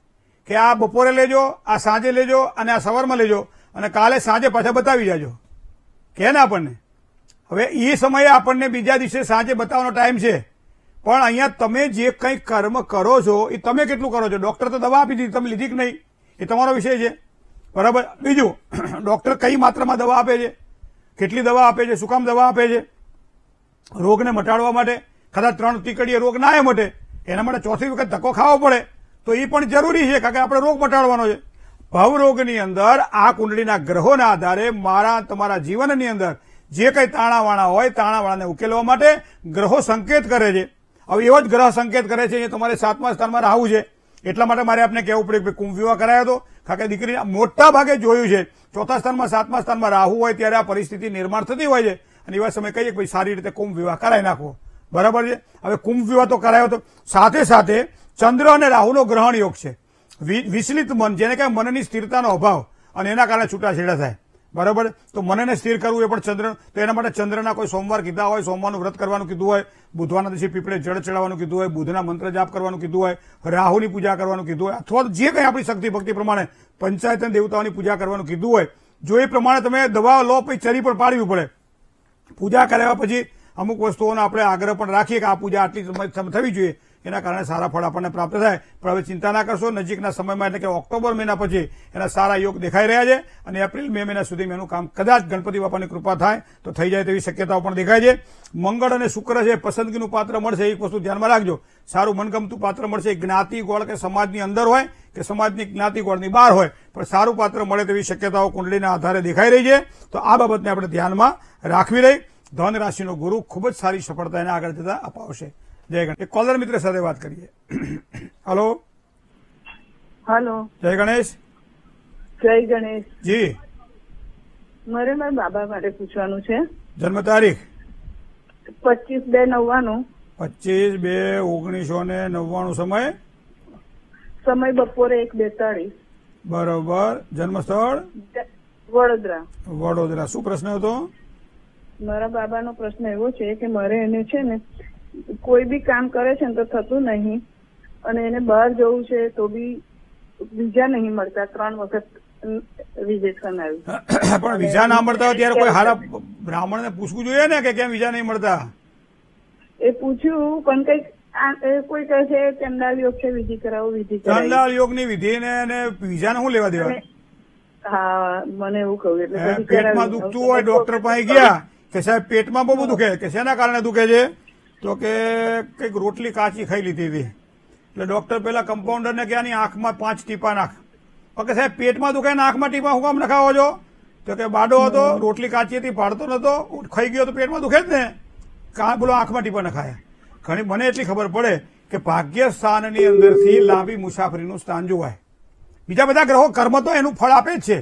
કે આ બપોરે લેજો આ સાંજે લેજો અને આ સવારમાં લેજો અને કાલે સાંજે પાછા બતાવી જાજો કે ને આપણને હવે એ સમયે આપણને બીજા દિવસે સાંજે બતાવવાનો ટાઈમ છે પણ અહીંયા તમે જે કંઈ કર્મ કરો છો એ તમે કેટલું કરો છો ડોક્ટર તો દવા આપી દીધી તમે લીધી કે નહીં એ તમારો વિષય છે બરાબર બીજું ડોક્ટર કઈ માત્રામાં દવા આપે છે કેટલી દવા આપે છે શું કામ દવા આપે છે રોગને મટાડવા માટે કદાચ ત્રણ તીકડીએ રોગ ના એ માટે એના માટે ચોથી વખત ધક્કો ખાવો પડે તો એ પણ જરૂરી છે કારણ કે આપણે રોગ મટાડવાનો છે ભાવરોગની અંદર આ કુંડળીના ગ્રહોના આધારે મારા તમારા જીવનની અંદર જે કંઈ તાણાવાણા હોય તાણાવાણાને ઉકેલવા માટે ગ્રહો સંકેત કરે છે હવે એવો જ ગ્રહ સંકેત કરે છે એ તમારે સાતમા સ્થાનમાં રાહુ છે એટલા માટે મારે આપને કહેવું પડ્યું કે કુંભ વિવાહ કરાયો હતો કારણ કે દીકરી મોટા ભાગે જોયું છે ચોથા સ્થાનમાં સાતમા સ્થાનમાં રાહુ હોય ત્યારે આ પરિસ્થિતિ નિર્માણ થતી હોય છે અને એવા સમય કહીએ કે ભાઈ સારી રીતે કુંભ વિવાહ કરાવી નાખવો બરાબર છે હવે કુંભ વિવાહ તો કરાયો હતો સાથે સાથે ચંદ્ર અને રાહુનો ગ્રહણ યોગ છે વિચલિત મન જેને કારણે મનની સ્થિરતાનો અભાવ અને એના કારણે છૂટાછેડા થાય બરાબર તો મનને સ્થિર કરવું એ પણ ચંદ્ર તો એના માટે ચંદ્રના કોઈ સોમવાર કીધા હોય સોમવારનું વ્રત કરવાનું કીધું હોય બુધવારના દિવસે પીપળે જળ ચડાવવાનું કીધું હોય બુધના મંત્ર જાપ કરવાનું કીધું હોય રાહુની પૂજા કરવાનું કીધું હોય અથવા જે કંઈ આપણી શક્તિ ભક્તિ પ્રમાણે પંચાયત અને દેવતાઓની પૂજા કરવાનું કીધું હોય જો એ પ્રમાણે તમે દવા લો પછી ચરી પણ પાડવી પડે પૂજા કર્યા પછી અમુક વસ્તુઓનો આપણે આગ્રહ પણ રાખીએ કે આ પૂજા આટલી થવી જોઈએ એના કારણે સારા ફળ આપણને પ્રાપ્ત થાય પણ હવે ચિંતા ના કરશો નજીકના સમયમાં એટલે કે ઓક્ટોબર મહિના પછી એના સારા યોગ દેખાઈ રહ્યા છે અને એપ્રિલ મે મહિના સુધી એનું કામ કદાચ ગણપતિ બાપાની કૃપા થાય તો થઈ જાય તેવી શક્યતાઓ પણ દેખાય છે મંગળ અને શુક્ર છે પસંદગીનું પાત્ર મળશે એક વસ્તુ ધ્યાનમાં રાખજો સારું મનગમતું પાત્ર મળશે જ્ઞાતિ ગોળ કે સમાજની અંદર હોય કે સમાજની જ્ઞાતિ ગોળની બહાર હોય પણ સારું પાત્ર મળે તેવી શક્યતાઓ કુંડળીના આધારે દેખાઈ રહી છે તો આ બાબતને આપણે ધ્યાનમાં રાખવી રહી ધન રાશિનો ગુરુ ખૂબ જ સારી સફળતા એને આગળ જતા અપાવશે જય ગણેશ કોલર મિત્ર સાથે વાત કરીએ હલો હલો જય ગણેશ જય ગણેશ જી મારે મારા બાબા માટે પૂછવાનું છે જન્મ તારીખ પચીસ બે નવ્વાણું પચીસ બે ઓગણીસો ને નવ્વાણું સમય સમય બપોરે એક બેતાળીસ બરોબર જન્મસ્થળ વડોદરા વડોદરા શું પ્રશ્ન હતો મારા બાબાનો પ્રશ્ન એવો છે કે મારે એને છે ને કોઈ બી કામ કરે છે ને તો થતું નહીં અને એને બહાર જવું છે તો બી વિઝા નહીં મળતા ત્રણ વખત રિજેક્શન આવ્યું પણ વિઝા ના મળતા હોય ત્યારે કોઈ હારા બ્રાહ્મણને પૂછવું જોઈએ ને કે કેમ વિઝા નહીં મળતા એ પૂછ્યું પણ કઈક કોઈ કહે છે ચંડાલ યોગ છે વિધિ કરાવો વિધિ ચંડાલ યોગ ની વિધિ ને વિઝા ને શું લેવા દેવા હા મને એવું કહ્યું એટલે પેટમાં દુખતું હોય ડોક્ટર પાસે ગયા કે સાહેબ પેટમાં બહુ દુખે કે શેના કારણે દુખે છે તો કે કંઈક રોટલી કાચી ખાઈ લીધી હતી એટલે ડોક્ટર પેલા કમ્પાઉન્ડરને કે આની આંખમાં પાંચ ટીપા નાખ ઓકે સાહેબ પેટમાં દુખાય ને આંખમાં ટીપા હું કામ નખાવો છો તો કે બાડો હતો રોટલી કાચી હતી પાડતો નતો ખાઈ ગયો તો પેટમાં દુખે જ ને કા બોલો આંખમાં ટીપા નખાય ઘણી મને એટલી ખબર પડે કે ભાગ્ય સ્થાનની અંદરથી લાંબી મુસાફરીનું સ્થાન જોવાય બીજા બધા ગ્રહો કર્મ તો એનું ફળ આપે જ છે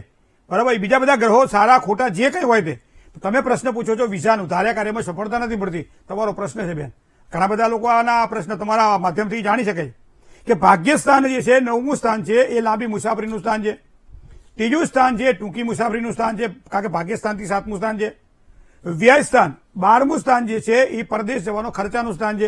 બરાબર બીજા બધા ગ્રહો સારા ખોટા જે કંઈ હોય તે તો તમે પ્રશ્ન પૂછો છો વિઝાનું ધાર્યા કાર્યમાં સફળતા નથી મળતી તમારો પ્રશ્ન છે બેન ઘણા બધા લોકો આના પ્રશ્ન તમારા માધ્યમથી જાણી શકે કે ભાગ્યસ્થાન જે છે નવમું સ્થાન છે એ લાંબી મુસાફરીનું સ્થાન છે ત્રીજું સ્થાન છે ટૂંકી મુસાફરીનું સ્થાન છે કારણ કે ભાગ્યસ્થાનથી સાતમું સ્થાન છે વ્યય સ્થાન બારમું સ્થાન જે છે એ પરદેશ જવાનો ખર્ચાનું સ્થાન છે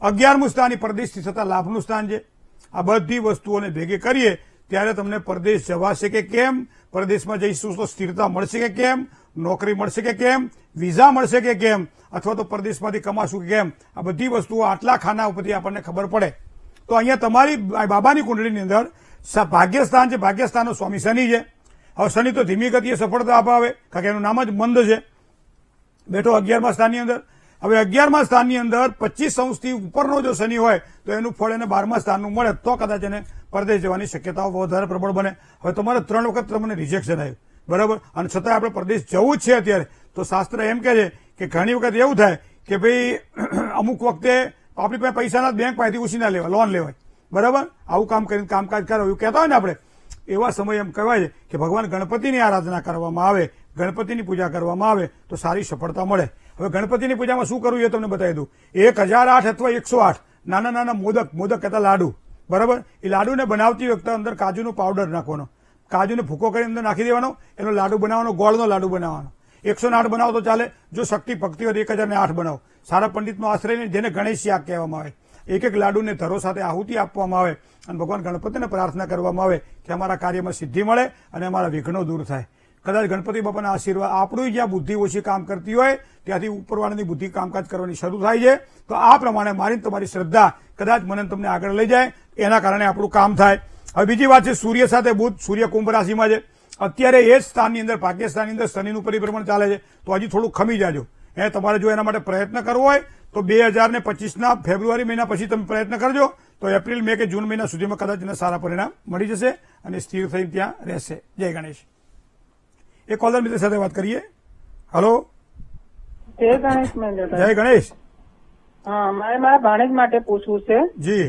અગિયારમું સ્થાન એ પરદેશથી થતા લાભનું સ્થાન છે આ બધી વસ્તુઓને ભેગી કરીએ ત્યારે તમને પરદેશ જવાશે કે કેમ પરદેશમાં જઈશું તો સ્થિરતા મળશે કે કેમ નોકરી મળશે કે કેમ વિઝા મળશે કે કેમ અથવા તો પરદેશમાંથી કમાશું કે કેમ આ બધી વસ્તુઓ આટલા ખાના ઉપરથી આપણને ખબર પડે તો અહીંયા તમારી બાબાની કુંડળીની અંદર ભાગ્યસ્થાન છે ભાગ્યસ્થાનનો સ્વામી શનિ છે હવે શનિ તો ધીમી ગતિએ સફળતા અપાવે કારણ કે એનું નામ જ મંદ છે બેઠો અગિયારમાં સ્થાનની અંદર હવે અગિયારમા સ્થાનની અંદર પચીસ અંશથી ઉપરનો જો શનિ હોય તો એનું ફળ એને બારમા સ્થાનનું મળે તો કદાચ એને પરદેશ જવાની શક્યતાઓ વધારે પ્રબળ બને હવે તમારે ત્રણ વખત તમને રિજેક્શન આવ્યું બરાબર અને છતાં આપણે પરદેશ જવું જ છે અત્યારે તો શાસ્ત્ર એમ કહે છે કે ઘણી વખત એવું થાય કે ભાઈ અમુક વખતે આપણી પાસે પૈસાના બેંક પાસેથી ના લેવાય લોન લેવાય બરાબર આવું કામ કરીને કામકાજ કરો એવું કહેતા હોય ને આપણે એવા સમયે એમ કહેવાય છે કે ભગવાન ગણપતિની આરાધના કરવામાં આવે ગણપતિની પૂજા કરવામાં આવે તો સારી સફળતા મળે હવે ગણપતિની પૂજામાં શું કરવું એ તમને બતાવી દઉં એક હજાર આઠ અથવા એકસો આઠ નાના નાના મોદક મોદક કહેતા લાડુ બરાબર એ લાડુને બનાવતી વખતે અંદર કાજુનો પાવડર નાખવાનો કાજુને ભૂકો કરીને અંદર નાખી દેવાનો એનો લાડુ બનાવવાનો ગોળનો લાડુ બનાવવાનો એકસો આઠ બનાવો તો ચાલે જો શક્તિ ભક્તિ હોય એક હજારને આઠ બનાવો સારા પંડિતનો આશ્રય નહીં જેને ગણેશ યાગ કહેવામાં આવે એક એક લાડુને ધરો સાથે આહુતિ આપવામાં આવે અને ભગવાન ગણપતિને પ્રાર્થના કરવામાં આવે કે અમારા કાર્યમાં સિદ્ધિ મળે અને અમારા વિઘ્નો દૂર થાય કદાચ ગણપતિ બાપાના આશીર્વાદ આપણું જ્યાં બુદ્ધિ ઓછી કામ કરતી હોય ત્યાંથી ઉપરવાળાની બુદ્ધિ કામકાજ કરવાની શરૂ થાય છે તો આ પ્રમાણે મારીને તમારી શ્રદ્ધા કદાચ મને તમને આગળ લઈ જાય એના કારણે આપણું કામ થાય હવે બીજી વાત છે સૂર્ય સાથે બુધ સૂર્ય કુંભ રાશિમાં છે અત્યારે એ જ સ્થાનની અંદર પાકિસ્તાનની અંદર શનિનું પરિભ્રમણ ચાલે છે તો હજી થોડું ખમી જાજો એ તમારે જો એના માટે પ્રયત્ન કરવો હોય તો બે હજાર ને પચીસના ફેબ્રુઆરી મહિના પછી તમે પ્રયત્ન કરજો તો એપ્રિલ મે કે જૂન મહિના સુધીમાં કદાચ એને સારા પરિણામ મળી જશે અને સ્થિર થઈ ત્યાં રહેશે જય ગણેશ એ કોલર મિત્ર સાથે વાત કરીએ હલો જય ગણેશ જય ગણેશ મારે મારા ભાણેજ માટે પૂછવું છે જી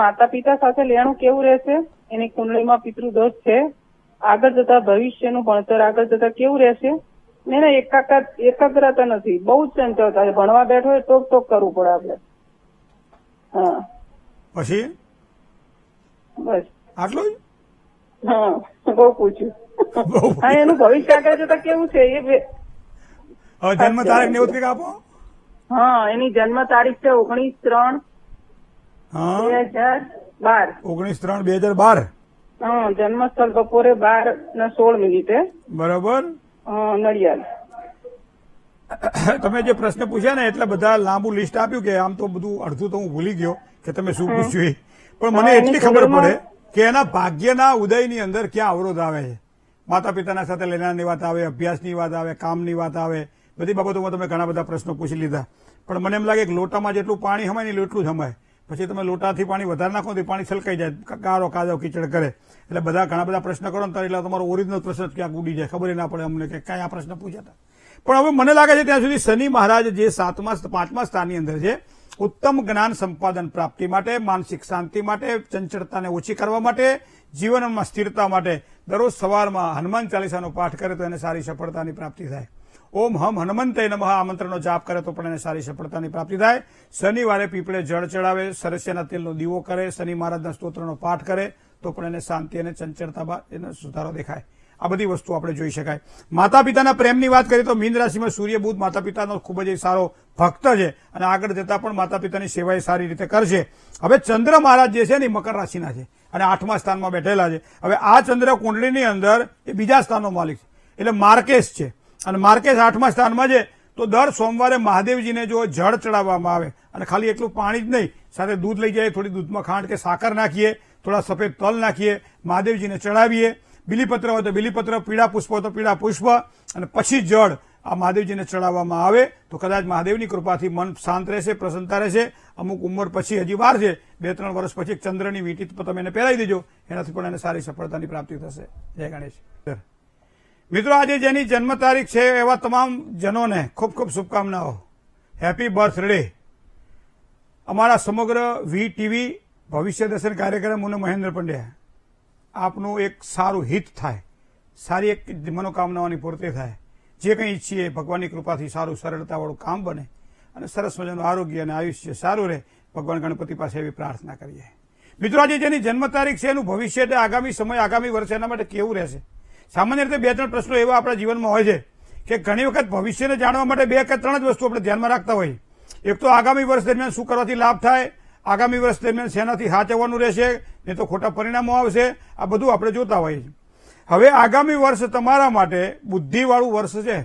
માતા પિતા સાથે લેણું કેવું રહેશે એની કુંડળીમાં પિતૃદોષ છે આગળ જતા ભવિષ્યનું ભણતર આગળ જતા કેવું રહેશે એને એકાગ્રતા નથી બહુ જ ચંચળતા છે ભણવા બેઠો હોય ટોક ટોક કરવું પડે આપણે હા પછી બસ આટલું હા બહુ પૂછ્યું હા એનું ભવિષ્ય આગળ જતા કેવું છે એ જન્મ તારીખ એવું આપો હા એની જન્મ તારીખ છે ઓગણીસ ત્રણ બે બાર ઓગણીસ ત્રણ બે હજાર બાર જન્મસ્થળ બપોરે બાર ને સોળ મિનિટે બરાબર નડિયાદ તમે જે પ્રશ્ન પૂછ્યા ને એટલે બધા લાંબુ લિસ્ટ આપ્યું કે આમ તો બધું અડધું તો હું ભૂલી ગયો કે તમે શું પૂછ્યું પણ મને એટલી ખબર પડે કે એના ભાગ્યના ઉદયની અંદર ક્યાં અવરોધ આવે છે માતા પિતાના સાથે લેનારની વાત આવે અભ્યાસની વાત આવે કામની વાત આવે બધી બાબતોમાં તમે ઘણા બધા પ્રશ્નો પૂછી લીધા પણ મને એમ લાગે કે લોટામાં જેટલું પાણી હમાય ને એટલું જ હમાય પછી તમે લોટાથી પાણી વધારે નાખો તો પાણી છલકાઈ જાય કારો કાદવ કીચડ કરે એટલે બધા ઘણા બધા પ્રશ્ન કરો ને એટલે તમારો ઓરિજિનલ પ્રશ્ન ક્યાંક ઉડી જાય ખબર ના પડે અમને કે કાંઈ આ પ્રશ્ન પૂછ્યા પણ હવે મને લાગે છે ત્યાં સુધી શનિ મહારાજ જે સાતમા પાંચમા સ્થાનની અંદર છે ઉત્તમ જ્ઞાન સંપાદન પ્રાપ્તિ માટે માનસિક શાંતિ માટે ચંચળતાને ઓછી કરવા માટે જીવનમાં સ્થિરતા માટે દરરોજ સવારમાં હનુમાન ચાલીસાનો પાઠ કરે તો એને સારી સફળતાની પ્રાપ્તિ થાય ઓમ હમ હનુમંતે નમઃ આ મંત્રનો જાપ કરે તો પણ એને સારી સફળતાની પ્રાપ્તિ થાય શનિવારે પીપળે જળ ચડાવે સરસ્યાના તેલનો દીવો કરે શનિ મહારાજના સ્તોત્રનો પાઠ કરે તો પણ એને શાંતિ અને ચંચળતામાં એનો સુધારો દેખાય આ બધી વસ્તુ આપણે જોઈ શકાય માતા પિતાના પ્રેમની વાત કરીએ તો મીન રાશિમાં સૂર્ય બુધ માતા પિતાનો ખૂબ જ સારો ભક્ત છે અને આગળ જતા પણ માતા પિતાની સેવા એ સારી રીતે કરશે હવે ચંદ્ર મહારાજ જે છે ને મકર રાશિના છે અને આઠમા સ્થાનમાં બેઠેલા છે હવે આ ચંદ્ર કુંડળીની અંદર એ બીજા સ્થાનનો માલિક છે એટલે માર્કેશ છે અને માર્કેટ આઠમા સ્થાનમાં છે તો દર સોમવારે મહાદેવજીને જો જળ ચડાવવામાં આવે અને ખાલી એટલું પાણી જ નહીં સાથે દૂધ લઈ જઈએ થોડી દૂધમાં ખાંડ કે સાકર નાખીએ થોડા સફેદ તલ નાખીએ મહાદેવજીને ચડાવીએ બિલીપત્ર હોય તો બિલીપત્ર પીળા પુષ્પ હોય તો પીળા પુષ્પ અને પછી જળ આ મહાદેવજીને ચડાવવામાં આવે તો કદાચ મહાદેવની કૃપાથી મન શાંત રહેશે પ્રસન્નતા રહેશે અમુક ઉંમર પછી હજી વાર છે બે ત્રણ વર્ષ પછી ચંદ્રની વીંટી તમે એને પહેરાવી દેજો એનાથી પણ એને સારી સફળતાની પ્રાપ્તિ થશે જય ગણેશ મિત્રો આજે જેની જન્મ તારીખ છે એવા તમામ જનોને ખૂબ ખૂબ શુભકામનાઓ હેપી બર્થડે અમારા સમગ્ર વી ટીવી ભવિષ્ય દર્શન કાર્યક્રમ હું મહેન્દ્ર પંડ્યા આપનું એક સારું હિત થાય સારી એક મનોકામનાઓની પૂર્તિ થાય જે કંઈ ઈચ્છીએ ભગવાનની કૃપાથી સારું સરળતાવાળું કામ બને અને સરસ મજાનું આરોગ્ય અને આયુષ્ય સારું રહે ભગવાન ગણપતિ પાસે એવી પ્રાર્થના કરીએ મિત્રો આજે જેની જન્મ તારીખ છે એનું ભવિષ્ય આગામી સમય આગામી વર્ષ એના માટે કેવું રહેશે સામાન્ય રીતે બે ત્રણ પ્રશ્નો એવા આપણા જીવનમાં હોય છે કે ઘણી વખત ભવિષ્યને જાણવા માટે બે કે ત્રણ જ વસ્તુ આપણે ધ્યાનમાં રાખતા હોય એક તો આગામી વર્ષ દરમિયાન શું કરવાથી લાભ થાય આગામી વર્ષ દરમિયાન શેનાથી હાચવવાનું રહેશે નહીં તો ખોટા પરિણામો આવશે આ બધું આપણે જોતા હોઈએ હવે આગામી વર્ષ તમારા માટે બુદ્ધિવાળું વર્ષ છે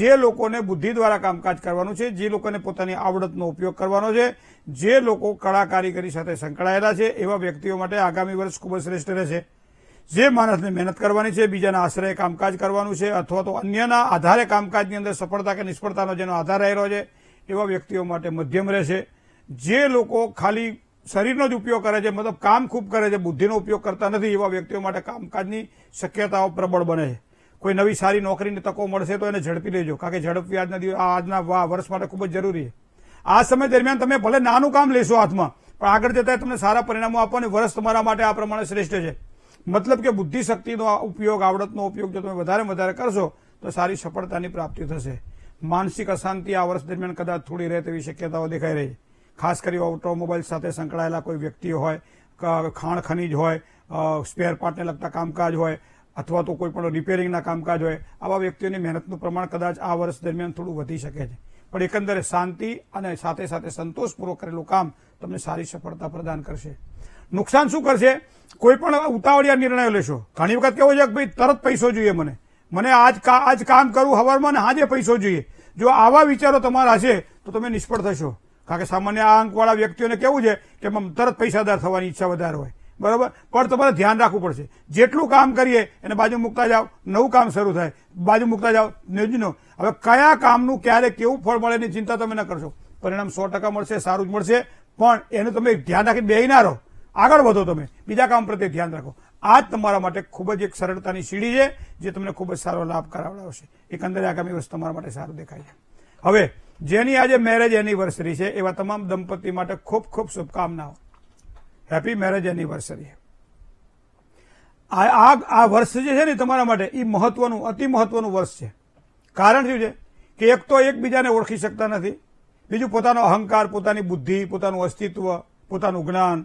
જે લોકોને બુદ્ધિ દ્વારા કામકાજ કરવાનું છે જે લોકોને પોતાની આવડતનો ઉપયોગ કરવાનો છે જે લોકો કળા કારીગરી સાથે સંકળાયેલા છે એવા વ્યક્તિઓ માટે આગામી વર્ષ ખૂબ જ શ્રેષ્ઠ રહેશે જે માણસને મહેનત કરવાની છે બીજાના આશ્રય કામકાજ કરવાનું છે અથવા તો અન્યના આધારે કામકાજની અંદર સફળતા કે નિષ્ફળતાનો જેનો આધાર રહેલો છે એવા વ્યક્તિઓ માટે મધ્યમ રહેશે જે લોકો ખાલી શરીરનો જ ઉપયોગ કરે છે મતલબ કામ ખૂબ કરે છે બુદ્ધિનો ઉપયોગ કરતા નથી એવા વ્યક્તિઓ માટે કામકાજની શક્યતાઓ પ્રબળ બને છે કોઈ નવી સારી નોકરીની તકો મળશે તો એને ઝડપી લેજો કારણ કે ઝડપી આજના દિવસ આજના વર્ષ માટે ખૂબ જ જરૂરી છે આ સમય દરમિયાન તમે ભલે નાનું કામ લેશો હાથમાં પણ આગળ જતા તમને સારા પરિણામો આપો અને વર્ષ તમારા માટે આ પ્રમાણે શ્રેષ્ઠ છે મતલબ કે બુદ્ધિશક્તિનો ઉપયોગ આવડતનો ઉપયોગ જો તમે વધારે વધારે કરશો તો સારી સફળતાની પ્રાપ્તિ થશે માનસિક અશાંતિ આ વર્ષ દરમિયાન કદાચ થોડી રહે તેવી શક્યતાઓ દેખાઈ રહી ખાસ કરી ઓટોમોબાઈલ સાથે સંકળાયેલા કોઈ વ્યક્તિ હોય ખાણ ખનીજ હોય સ્પેર પાર્ટને લગતા કામકાજ હોય અથવા તો કોઈ પણ રિપેરિંગના કામકાજ હોય આવા વ્યક્તિઓની મહેનતનું પ્રમાણ કદાચ આ વર્ષ દરમિયાન થોડું વધી શકે છે પણ એકંદરે શાંતિ અને સાથે સાથે સંતોષપૂર્વક કરેલું કામ તમને સારી સફળતા પ્રદાન કરશે નુકસાન શું કરશે કોઈ પણ ઉતાવળિયા નિર્ણયો લેશો ઘણી વખત કેવો છે કે ભાઈ તરત પૈસો જોઈએ મને મને આજ આજ કામ કરવું હવારમાં ને આજે પૈસો જોઈએ જો આવા વિચારો તમારા હશે તો તમે નિષ્ફળ થશો કારણ કે સામાન્ય આ અંકવાળા વ્યક્તિઓને કેવું છે કે તરત પૈસાદાર થવાની ઈચ્છા વધારે હોય બરાબર પણ તમારે ધ્યાન રાખવું પડશે જેટલું કામ કરીએ એને બાજુ મૂકતા જાઓ નવું કામ શરૂ થાય બાજુ મૂકતા જાઓ નો હવે કયા કામનું ક્યારે કેવું ફળ મળે એની ચિંતા તમે ન કરશો પરિણામ સો મળશે સારું જ મળશે પણ એનું તમે ધ્યાન રાખીને બે ના રહો આગળ વધો તમે બીજા કામ પ્રત્યે ધ્યાન રાખો આ તમારા માટે ખૂબ જ એક સરળતાની સીડી છે જે તમને ખૂબ જ સારો લાભ કરાવડાવશે એકંદરે આગામી વર્ષ તમારા માટે સારું દેખાય છે હવે જેની આજે મેરેજ એનિવર્સરી છે એવા તમામ દંપતી માટે ખૂબ ખૂબ શુભકામનાઓ હેપી મેરેજ એનિવર્સરી આ આ વર્ષ જે છે ને તમારા માટે એ મહત્વનું અતિ મહત્વનું વર્ષ છે કારણ શું છે કે એક તો એકબીજાને ઓળખી શકતા નથી બીજું પોતાનો અહંકાર પોતાની બુદ્ધિ પોતાનું અસ્તિત્વ પોતાનું જ્ઞાન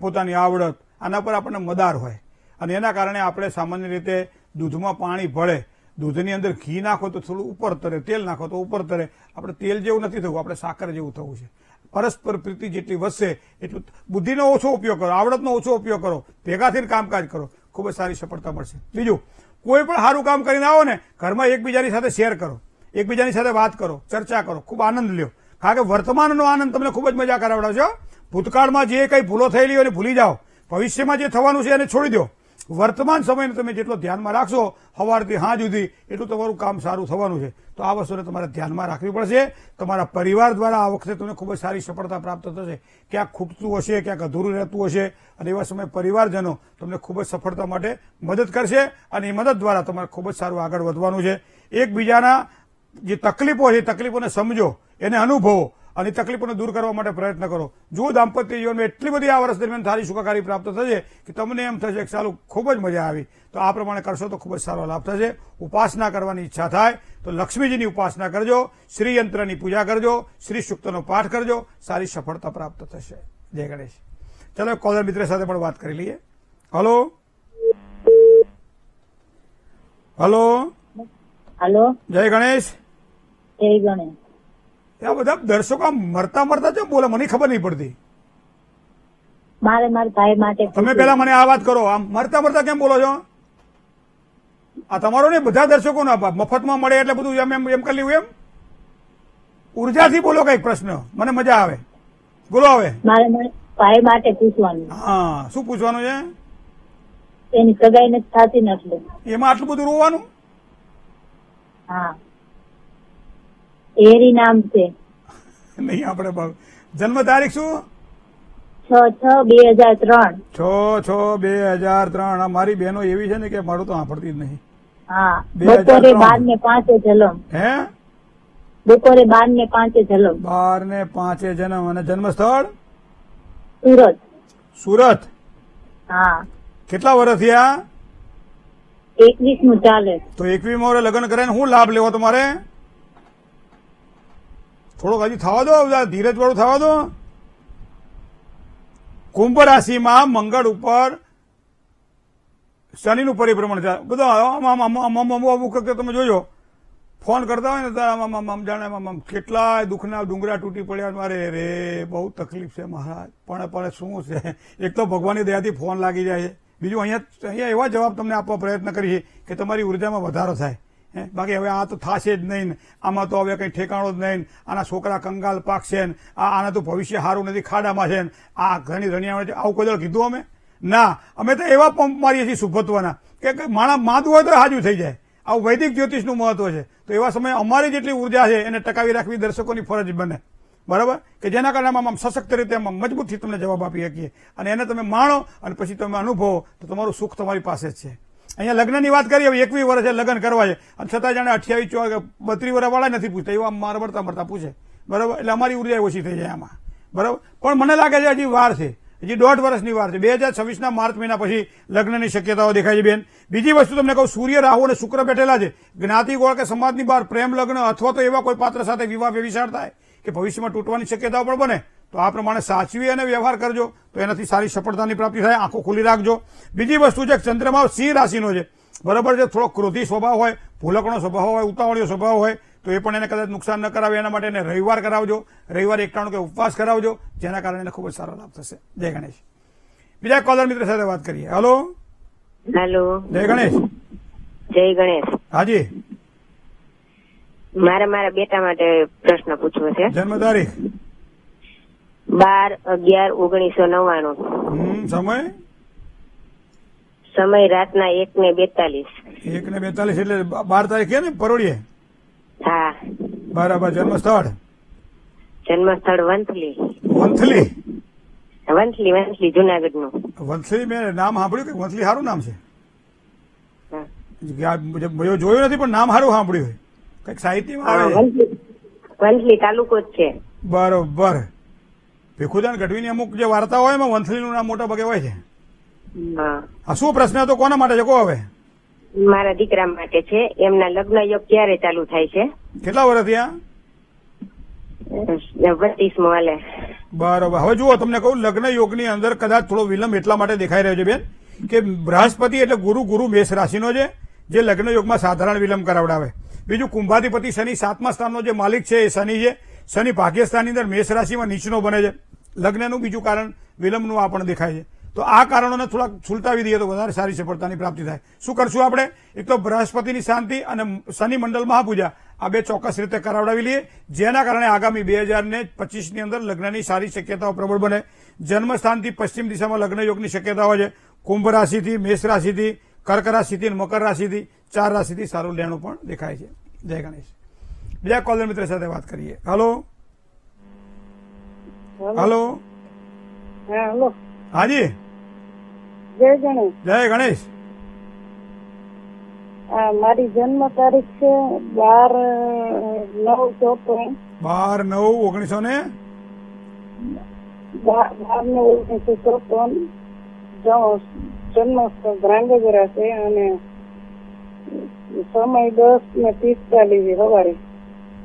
પોતાની આવડત આના પર આપણને મદાર હોય અને એના કારણે આપણે સામાન્ય રીતે દૂધમાં પાણી ભળે દૂધની અંદર ઘી નાખો તો થોડું ઉપર તરે તેલ નાખો તો ઉપર તરે આપણે તેલ જેવું નથી થવું આપણે સાકર જેવું થવું છે પરસ્પર પ્રીતિ જેટલી વધશે એટલું બુદ્ધિનો ઓછો ઉપયોગ કરો આવડતનો ઓછો ઉપયોગ કરો ભેગાથી કામકાજ કરો ખૂબ જ સારી સફળતા મળશે બીજું કોઈ પણ સારું કામ કરીને આવો ને ઘરમાં એકબીજાની સાથે શેર કરો એકબીજાની સાથે વાત કરો ચર્ચા કરો ખૂબ આનંદ લ્યો કારણ કે વર્તમાનનો આનંદ તમને ખૂબ જ મજા કરાવડાવશો ભૂતકાળમાં જે કંઈ ભૂલો થયેલી હોય એને ભૂલી જાઓ ભવિષ્યમાં જે થવાનું છે એને છોડી દો વર્તમાન સમયને તમે જેટલો ધ્યાનમાં રાખશો સવારથી હા સુધી એટલું તમારું કામ સારું થવાનું છે તો આ વસ્તુને તમારે ધ્યાનમાં રાખવી પડશે તમારા પરિવાર દ્વારા આ વખતે તમને ખૂબ જ સારી સફળતા પ્રાપ્ત થશે ક્યાંક ખૂટતું હશે ક્યાંક અધૂરું રહેતું હશે અને એવા સમયે પરિવારજનો તમને ખૂબ જ સફળતા માટે મદદ કરશે અને એ મદદ દ્વારા તમારે ખૂબ જ સારું આગળ વધવાનું છે એકબીજાના જે તકલીફો છે તકલીફોને સમજો એને અનુભવો અને તકલીફોને દૂર કરવા માટે પ્રયત્ન કરો જો દાંપત્ય જીવનમાં એટલી બધી આ વર્ષ દરમિયાન સારી સુખાકારી પ્રાપ્ત થશે કે તમને એમ થશે કે સારું ખૂબ જ મજા આવી તો આ પ્રમાણે કરશો તો ખૂબ જ સારો લાભ થશે ઉપાસના કરવાની ઈચ્છા થાય તો લક્ષ્મીજીની ઉપાસના કરજો શ્રી યંત્રની પૂજા કરજો શ્રી સુક્તનો પાઠ કરજો સારી સફળતા પ્રાપ્ત થશે જય ગણેશ ચાલો કોલર મિત્ર સાથે પણ વાત કરી લઈએ હલો હલો હલો જય ગણેશ જય ગણેશ ત્યાં બધા દર્શકો મરતા મરતા છે બોલે મને ખબર નહીં પડતી મારે મારા ભાઈ માટે તમે પેલા મને આ વાત કરો આમ મરતા મરતા કેમ બોલો છો આ તમારો ને બધા દર્શકો મફતમાં મળે એટલે બધું એમ એમ એમ કરી લેવું એમ ઉર્જાથી બોલો કઈક પ્રશ્ન મને મજા આવે બોલો આવે ભાઈ માટે પૂછવાનું હા શું પૂછવાનું છે એની સગાઈ થતી નથી એમાં આટલું બધું રોવાનું હા એરી નામ છે નહીં આપણે જન્મ તારીખ શું છ છ બે હજાર ત્રણ છ છ બે હજાર ત્રણ મારી બહેનો એવી છે ને કે મારું તો સાંભળતી જ નહીં બાર ને પાંચે બપોરે બાર ને પાંચે જલમ બાર ને પાંચે જન્મ અને જન્મ સ્થળ સુરત સુરત હા કેટલા વર્ષ થયા એકવીસ નું ચાલે તો એકવીસ માં લગ્ન કરે હું લાભ લેવો તમારે થોડોક હજી થવા દો ધીરજ વાળું થવા દો કુંભ રાશિમાં મંગળ ઉપર શનિનું પરિભ્રમણ થાય બધા આમ આમ આમ અમુક વખતે તમે જોજો ફોન કરતા હોય ને આમ આમ આમ જાણે આમ કેટલાય દુઃખના ડુંગરા તૂટી પડ્યા મારે રે બહુ તકલીફ છે મહારાજ પણ પણ શું છે એક તો ભગવાનની દયાથી ફોન લાગી જાય છે બીજું અહીંયા અહીંયા એવા જવાબ તમને આપવા પ્રયત્ન કરીએ કે તમારી ઉર્જામાં વધારો થાય બાકી હવે આ તો થશે જ નહીં આમાં તો હવે કંઈ ઠેકાણો જ નહીં આના છોકરા કંગાલ પાકશે ને આ આના તો ભવિષ્ય સારું નથી ખાડામાં છે ને આ ઘણી છે આવું કોઈ કીધું અમે ના અમે તો એવા પંપ મારીએ છીએ સુભત્વના કે માણસ માદું હોય તો હાજુ થઈ જાય આવું વૈદિક જ્યોતિષનું મહત્વ છે તો એવા સમયે અમારી જેટલી ઉર્જા છે એને ટકાવી રાખવી દર્શકોની ફરજ બને બરાબર કે જેના કારણે આમ સશક્ત રીતે આમ મજબૂતથી તમને જવાબ આપી શકીએ અને એને તમે માણો અને પછી તમે અનુભવો તો તમારું સુખ તમારી પાસે જ છે અહીંયા લગ્નની વાત કરીએ હવે એકવીસ વર્ષે લગ્ન કરવા છે અને છતાં જાણે અઠ્યાવીસ બત્રીસ વર્ષવાળા નથી પૂછતા એવા મારબરતા મરતા પૂછે બરાબર એટલે અમારી ઉર્જા ઓછી થઈ જાય આમાં બરાબર પણ મને લાગે છે હજી વાર છે હજી દોઢ વર્ષની વાર છે બે હજાર છવ્વીસના માર્ચ મહિના પછી લગ્નની શક્યતાઓ દેખાય છે બેન બીજી વસ્તુ તમને કહું સૂર્ય રાહુ અને શુક્ર બેઠેલા છે જ્ઞાતિ ગોળ કે સમાજની બહાર પ્રેમ લગ્ન અથવા તો એવા કોઈ પાત્ર સાથે વિવાહ વ્યવિચાર થાય કે ભવિષ્યમાં તૂટવાની શક્યતાઓ પણ બને તો આ પ્રમાણે સાચવી અને વ્યવહાર કરજો તો એનાથી સારી સફળતાની પ્રાપ્તિ થાય આંખો ખુલ્લી રાખજો બીજી વસ્તુ છે ચંદ્રમા સિંહ રાશિનો છે બરાબર છે થોડો ક્રોધી સ્વભાવ હોય ભૂલકણો સ્વભાવ હોય ઉતાવળીયો સ્વભાવ હોય તો એ પણ એને કદાચ નુકસાન ન કરાવે એના માટે એને રવિવાર કરાવજો રવિવાર એકટાણો કે ઉપવાસ કરાવજો જેના કારણે ખૂબ જ સારો લાભ થશે જય ગણેશ બીજા કોલર મિત્ર સાથે વાત કરીએ હલો હેલો જય ગણેશ જય ગણેશ હાજી મારે મારા બેટા માટે પ્રશ્ન પૂછવો છે જન્મ તારીખ બાર અગિયાર ઓગણીસો નવ્વાણું સમય સમય રાતના એક ને બેતાલીસ એક ને બેતાલીસ એટલે બાર તારીખે ને પરોડીએ હા બરાબર જન્મ સ્થળ વંથલી વંથલી વંથલી વંથલી જુનાગઢ નું વંથલી મેં નામ સાંભળ્યું કે વંથલી સારું નામ છે જોયું નથી પણ નામ સારું સાંભળ્યું કઈક સાહિત્યમાં આવે વંથલી તાલુકો જ છે બરોબર ભીખુદાન ગઢવીની અમુક જે વાર્તા હોય એમાં વંથલીનું નામ મોટા ભાગે હોય છે શું પ્રશ્ન હતો કોના માટે છે કહો હવે મારા દીકરા માટે છે એમના લગ્ન યોગ ક્યારે ચાલુ થાય છે કેટલા વર્ષ થયા બરોબર હવે જુઓ તમને કહું લગ્ન યોગની અંદર કદાચ થોડો વિલંબ એટલા માટે દેખાઈ રહ્યો છે બેન કે બૃહસ્પતિ એટલે ગુરુ ગુરુ મેષ રાશિનો છે જે લગ્ન યોગમાં સાધારણ વિલંબ કરાવડાવે બીજું કુંભાધિપતિ શનિ સાતમા સ્થાનનો જે માલિક છે એ શનિ છે શનિ પાકિસ્તાનની અંદર મેષ રાશિમાં નીચનો બને છે લગ્નનું બીજું કારણ વિલંબનું આ પણ દેખાય છે તો આ કારણોને થોડાક સુલટાવી દઈએ તો વધારે સારી સફળતાની પ્રાપ્તિ થાય શું કરશું આપણે એક તો બૃહસ્પતિની શાંતિ અને શનિ મંડળ મહાપૂજા આ બે ચોક્કસ રીતે કરાવડાવી લઈએ જેના કારણે આગામી બે હજારને પચીસની અંદર લગ્નની સારી શક્યતાઓ પ્રબળ બને જન્મસ્થાનથી પશ્ચિમ દિશામાં લગ્ન યોગની શક્યતાઓ છે કુંભ રાશિથી મેષ રાશિથી કર્ક રાશિથી મકર રાશિથી ચાર રાશિથી સારું લેણું પણ દેખાય છે જય ગણેશ બીજા કોલર મિત્ર સાથે વાત કરીએ હાલો હાલો હાજી જય ગણેશ જય ગણેશ મારી જન્મ તારીખ છે બાર નવ ચોપન બાર નવ ઓગણીસો ને બાર નવ ઓગણીસો ચોપન જન્મ ધ્રાંગજરા છે અને સમય દસ ને પિસ્તાલીસ સવારે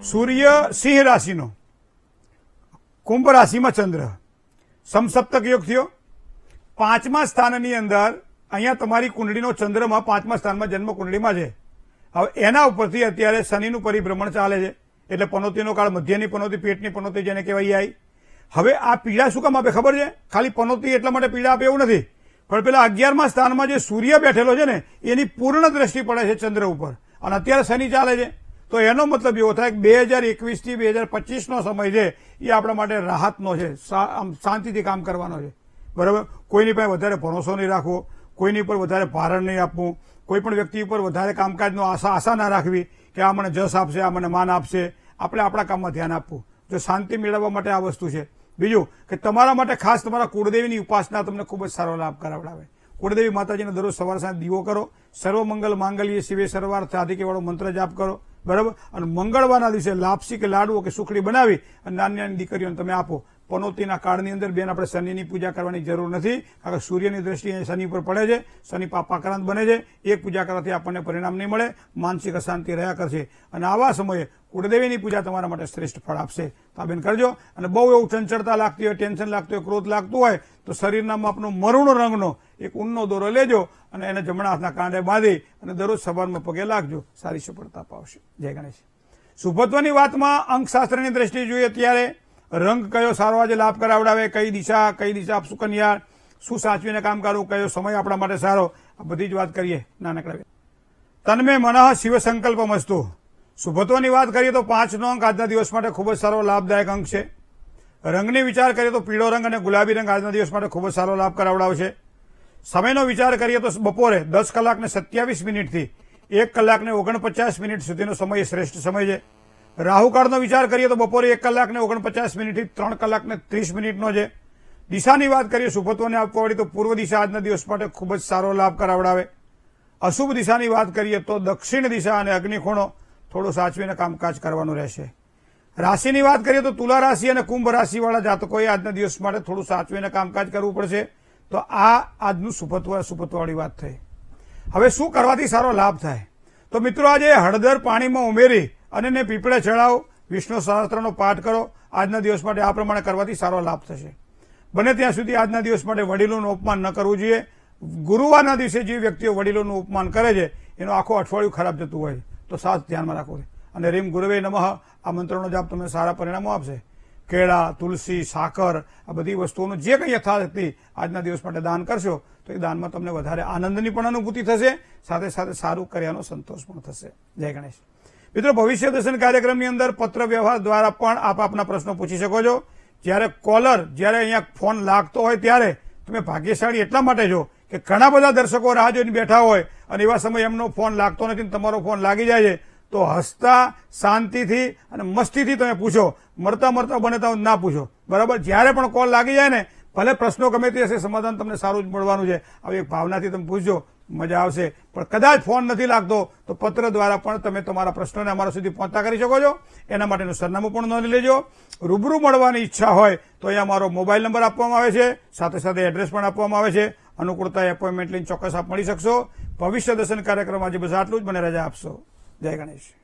સૂર્ય સિંહ રાશિનો કુંભ રાશિમાં ચંદ્ર સમસપ્તક યોગ થયો પાંચમા સ્થાનની અંદર અહીંયા તમારી કુંડળીનો ચંદ્રમાં પાંચમા સ્થાનમાં જન્મ કુંડળીમાં છે હવે એના ઉપરથી અત્યારે શનિનું પરિભ્રમણ ચાલે છે એટલે પનોતીનો કાળ મધ્યની પનોતી પેટની પનોતી જેને કહેવાય આવી હવે આ પીડા શું કામ આપે ખબર છે ખાલી પનોતી એટલા માટે પીડા આપે એવું નથી પણ પેલા અગિયારમાં સ્થાનમાં જે સૂર્ય બેઠેલો છે ને એની પૂર્ણ દ્રષ્ટિ પડે છે ચંદ્ર ઉપર અને અત્યારે શનિ ચાલે છે તો એનો મતલબ એવો થાય કે બે હજાર એકવીસથી બે હજાર પચીસનો સમય છે એ આપણા માટે રાહતનો છે આમ શાંતિથી કામ કરવાનો છે બરાબર કોઈની પાસે વધારે ભરોસો નહીં રાખવો કોઈની પર વધારે ભારણ નહીં આપવું કોઈ પણ વ્યક્તિ ઉપર વધારે કામકાજનો આશા આશા ના રાખવી કે આ મને જસ આપશે આ મને માન આપશે આપણે આપણા કામમાં ધ્યાન આપવું જો શાંતિ મેળવવા માટે આ વસ્તુ છે બીજું કે તમારા માટે ખાસ તમારા કુળદેવીની ઉપાસના તમને ખૂબ જ સારો લાભ કરાવડાવે કુળદેવી માતાજીને દરરોજ સવાર સાંજ દીવો કરો સર્વમંગલ માંગલ્ય શિવે સર્વાર્થ આદિકેવાળો મંત્ર જાપ કરો બરાબર અને મંગળવારના દિવસે લાપસી કે લાડવો કે સુખડી બનાવી અને નાની નાની દીકરીઓને તમે આપો પનોતીના કાળની અંદર બેન આપણે શનિની પૂજા કરવાની જરૂર નથી કારણ કે સૂર્યની દ્રષ્ટિએ શનિ ઉપર પડે છે શનિ પાપાક્રાંત બને છે એક પૂજા કરવાથી આપણને પરિણામ નહીં મળે માનસિક અશાંતિ રહ્યા કરશે અને આવા સમયે કુળદેવીની પૂજા તમારા માટે શ્રેષ્ઠ ફળ આપશે તો આ બેન કરજો અને બહુ એવું ચંચળતા લાગતી હોય ટેન્શન લાગતું હોય ક્રોધ લાગતું હોય તો શરીરનામાં માપનો મરૂણ રંગનો એક ઊનનો દોરો લેજો અને એને જમણા હાથના કાંડે બાંધી અને દરરોજ સવારમાં પગે લાગજો સારી સફળતા પાવશે જય ગણેશ શુભત્વની વાતમાં અંકશાસ્ત્રની દ્રષ્ટિએ જોઈએ અત્યારે રંગ કયો સારો આજે લાભ કરાવડાવે કઈ દિશા કઈ દિશા સુકન્યા શું સાચવીને કામ કરવું કયો સમય આપણા માટે સારો આ બધી જ વાત કરીએ નાનકડા તન્મે મનઃ શિવ સંકલ્પ મસ્તુ શુભત્વની વાત કરીએ તો પાંચનો અંક આજના દિવસ માટે ખૂબ જ સારો લાભદાયક અંક છે રંગની વિચાર કરીએ તો પીળો રંગ અને ગુલાબી રંગ આજના દિવસ માટે ખૂબ જ સારો લાભ કરાવડાવશે સમયનો વિચાર કરીએ તો બપોરે દસ કલાકને સત્યાવીસ મિનિટથી એક કલાકને ઓગણપચાસ મિનિટ સુધીનો સમય શ્રેષ્ઠ સમય છે રાહુકાળનો વિચાર કરીએ તો બપોરે એક કલાકને ઓગણપચાસ મિનિટથી ત્રણ કલાકને ત્રીસ મિનિટનો છે દિશાની વાત કરીએ શુભત્વને આપવા વળી તો પૂર્વ દિશા આજના દિવસ માટે ખૂબ જ સારો લાભ કરાવડાવે અશુભ દિશાની વાત કરીએ તો દક્ષિણ દિશા અને અગ્નિખૂણો થોડો સાચવીને કામકાજ કરવાનું રહેશે રાશિની વાત કરીએ તો તુલા રાશિ અને કુંભ રાશિવાળા જાતકોએ આજના દિવસ માટે થોડું સાચવીને કામકાજ કરવું પડશે તો આ આજનું સુપત્વ સુપત્વવાળી વાત થઈ હવે શું કરવાથી સારો લાભ થાય તો મિત્રો આજે હળદર પાણીમાં ઉમેરી અને એને પીપળે ચડાવો વિષ્ણુ સહસ્ત્રનો પાઠ કરો આજના દિવસ માટે આ પ્રમાણે કરવાથી સારો લાભ થશે બને ત્યાં સુધી આજના દિવસ માટે વડીલોનું અપમાન ન કરવું જોઈએ ગુરુવારના દિવસે જે વ્યક્તિઓ વડીલોનું અપમાન કરે છે એનો આખો અઠવાડિયું ખરાબ જતું હોય છે તો સાથ ધ્યાનમાં રાખવું જોઈએ અને રીમ ગુરવે નમઃ આ મંત્રનો જાપ તમને સારા પરિણામો આપશે કેળા તુલસી સાકર આ બધી વસ્તુઓનું જે કંઈ યથાશક્તિ આજના દિવસ માટે દાન કરશો તો એ દાનમાં તમને વધારે આનંદની પણ અનુભૂતિ થશે સાથે સાથે સારું કર્યાનો સંતોષ પણ થશે જય ગણેશ મિત્રો ભવિષ્ય દર્શન કાર્યક્રમની અંદર પત્ર વ્યવહાર દ્વારા પણ આપ આપના પ્રશ્નો પૂછી શકો છો જ્યારે કોલર જ્યારે અહીંયા ફોન લાગતો હોય ત્યારે તમે ભાગ્યશાળી એટલા માટે છો કે ઘણા બધા દર્શકો રાહ જોઈને બેઠા હોય અને એવા સમયે એમનો ફોન લાગતો નથી તમારો ફોન લાગી જાય છે તો હસતા શાંતિથી અને મસ્તીથી તમે પૂછો મરતા મરતા બને તો ના પૂછો બરાબર જ્યારે પણ કોલ લાગી જાય ને ભલે પ્રશ્નો ગમે તે હશે સમાધાન તમને સારું જ મળવાનું છે આવી એક ભાવનાથી તમે પૂછજો મજા આવશે પણ કદાચ ફોન નથી લાગતો તો પત્ર દ્વારા પણ તમે તમારા પ્રશ્નોને અમારા સુધી પહોંચતા કરી શકો છો એના માટેનું સરનામું પણ નોંધી લેજો રૂબરૂ મળવાની ઈચ્છા હોય તો અહીંયા મારો મોબાઈલ નંબર આપવામાં આવે છે સાથે સાથે એડ્રેસ પણ આપવામાં આવે છે અનુકૂળતા એપોઇન્ટમેન્ટ લઈને ચોક્કસ આપ મળી શકશો ભવિષ્ય દર્શન કાર્યક્રમ આજે બસ આટલું જ મને રજા આપશો જય ગણેશ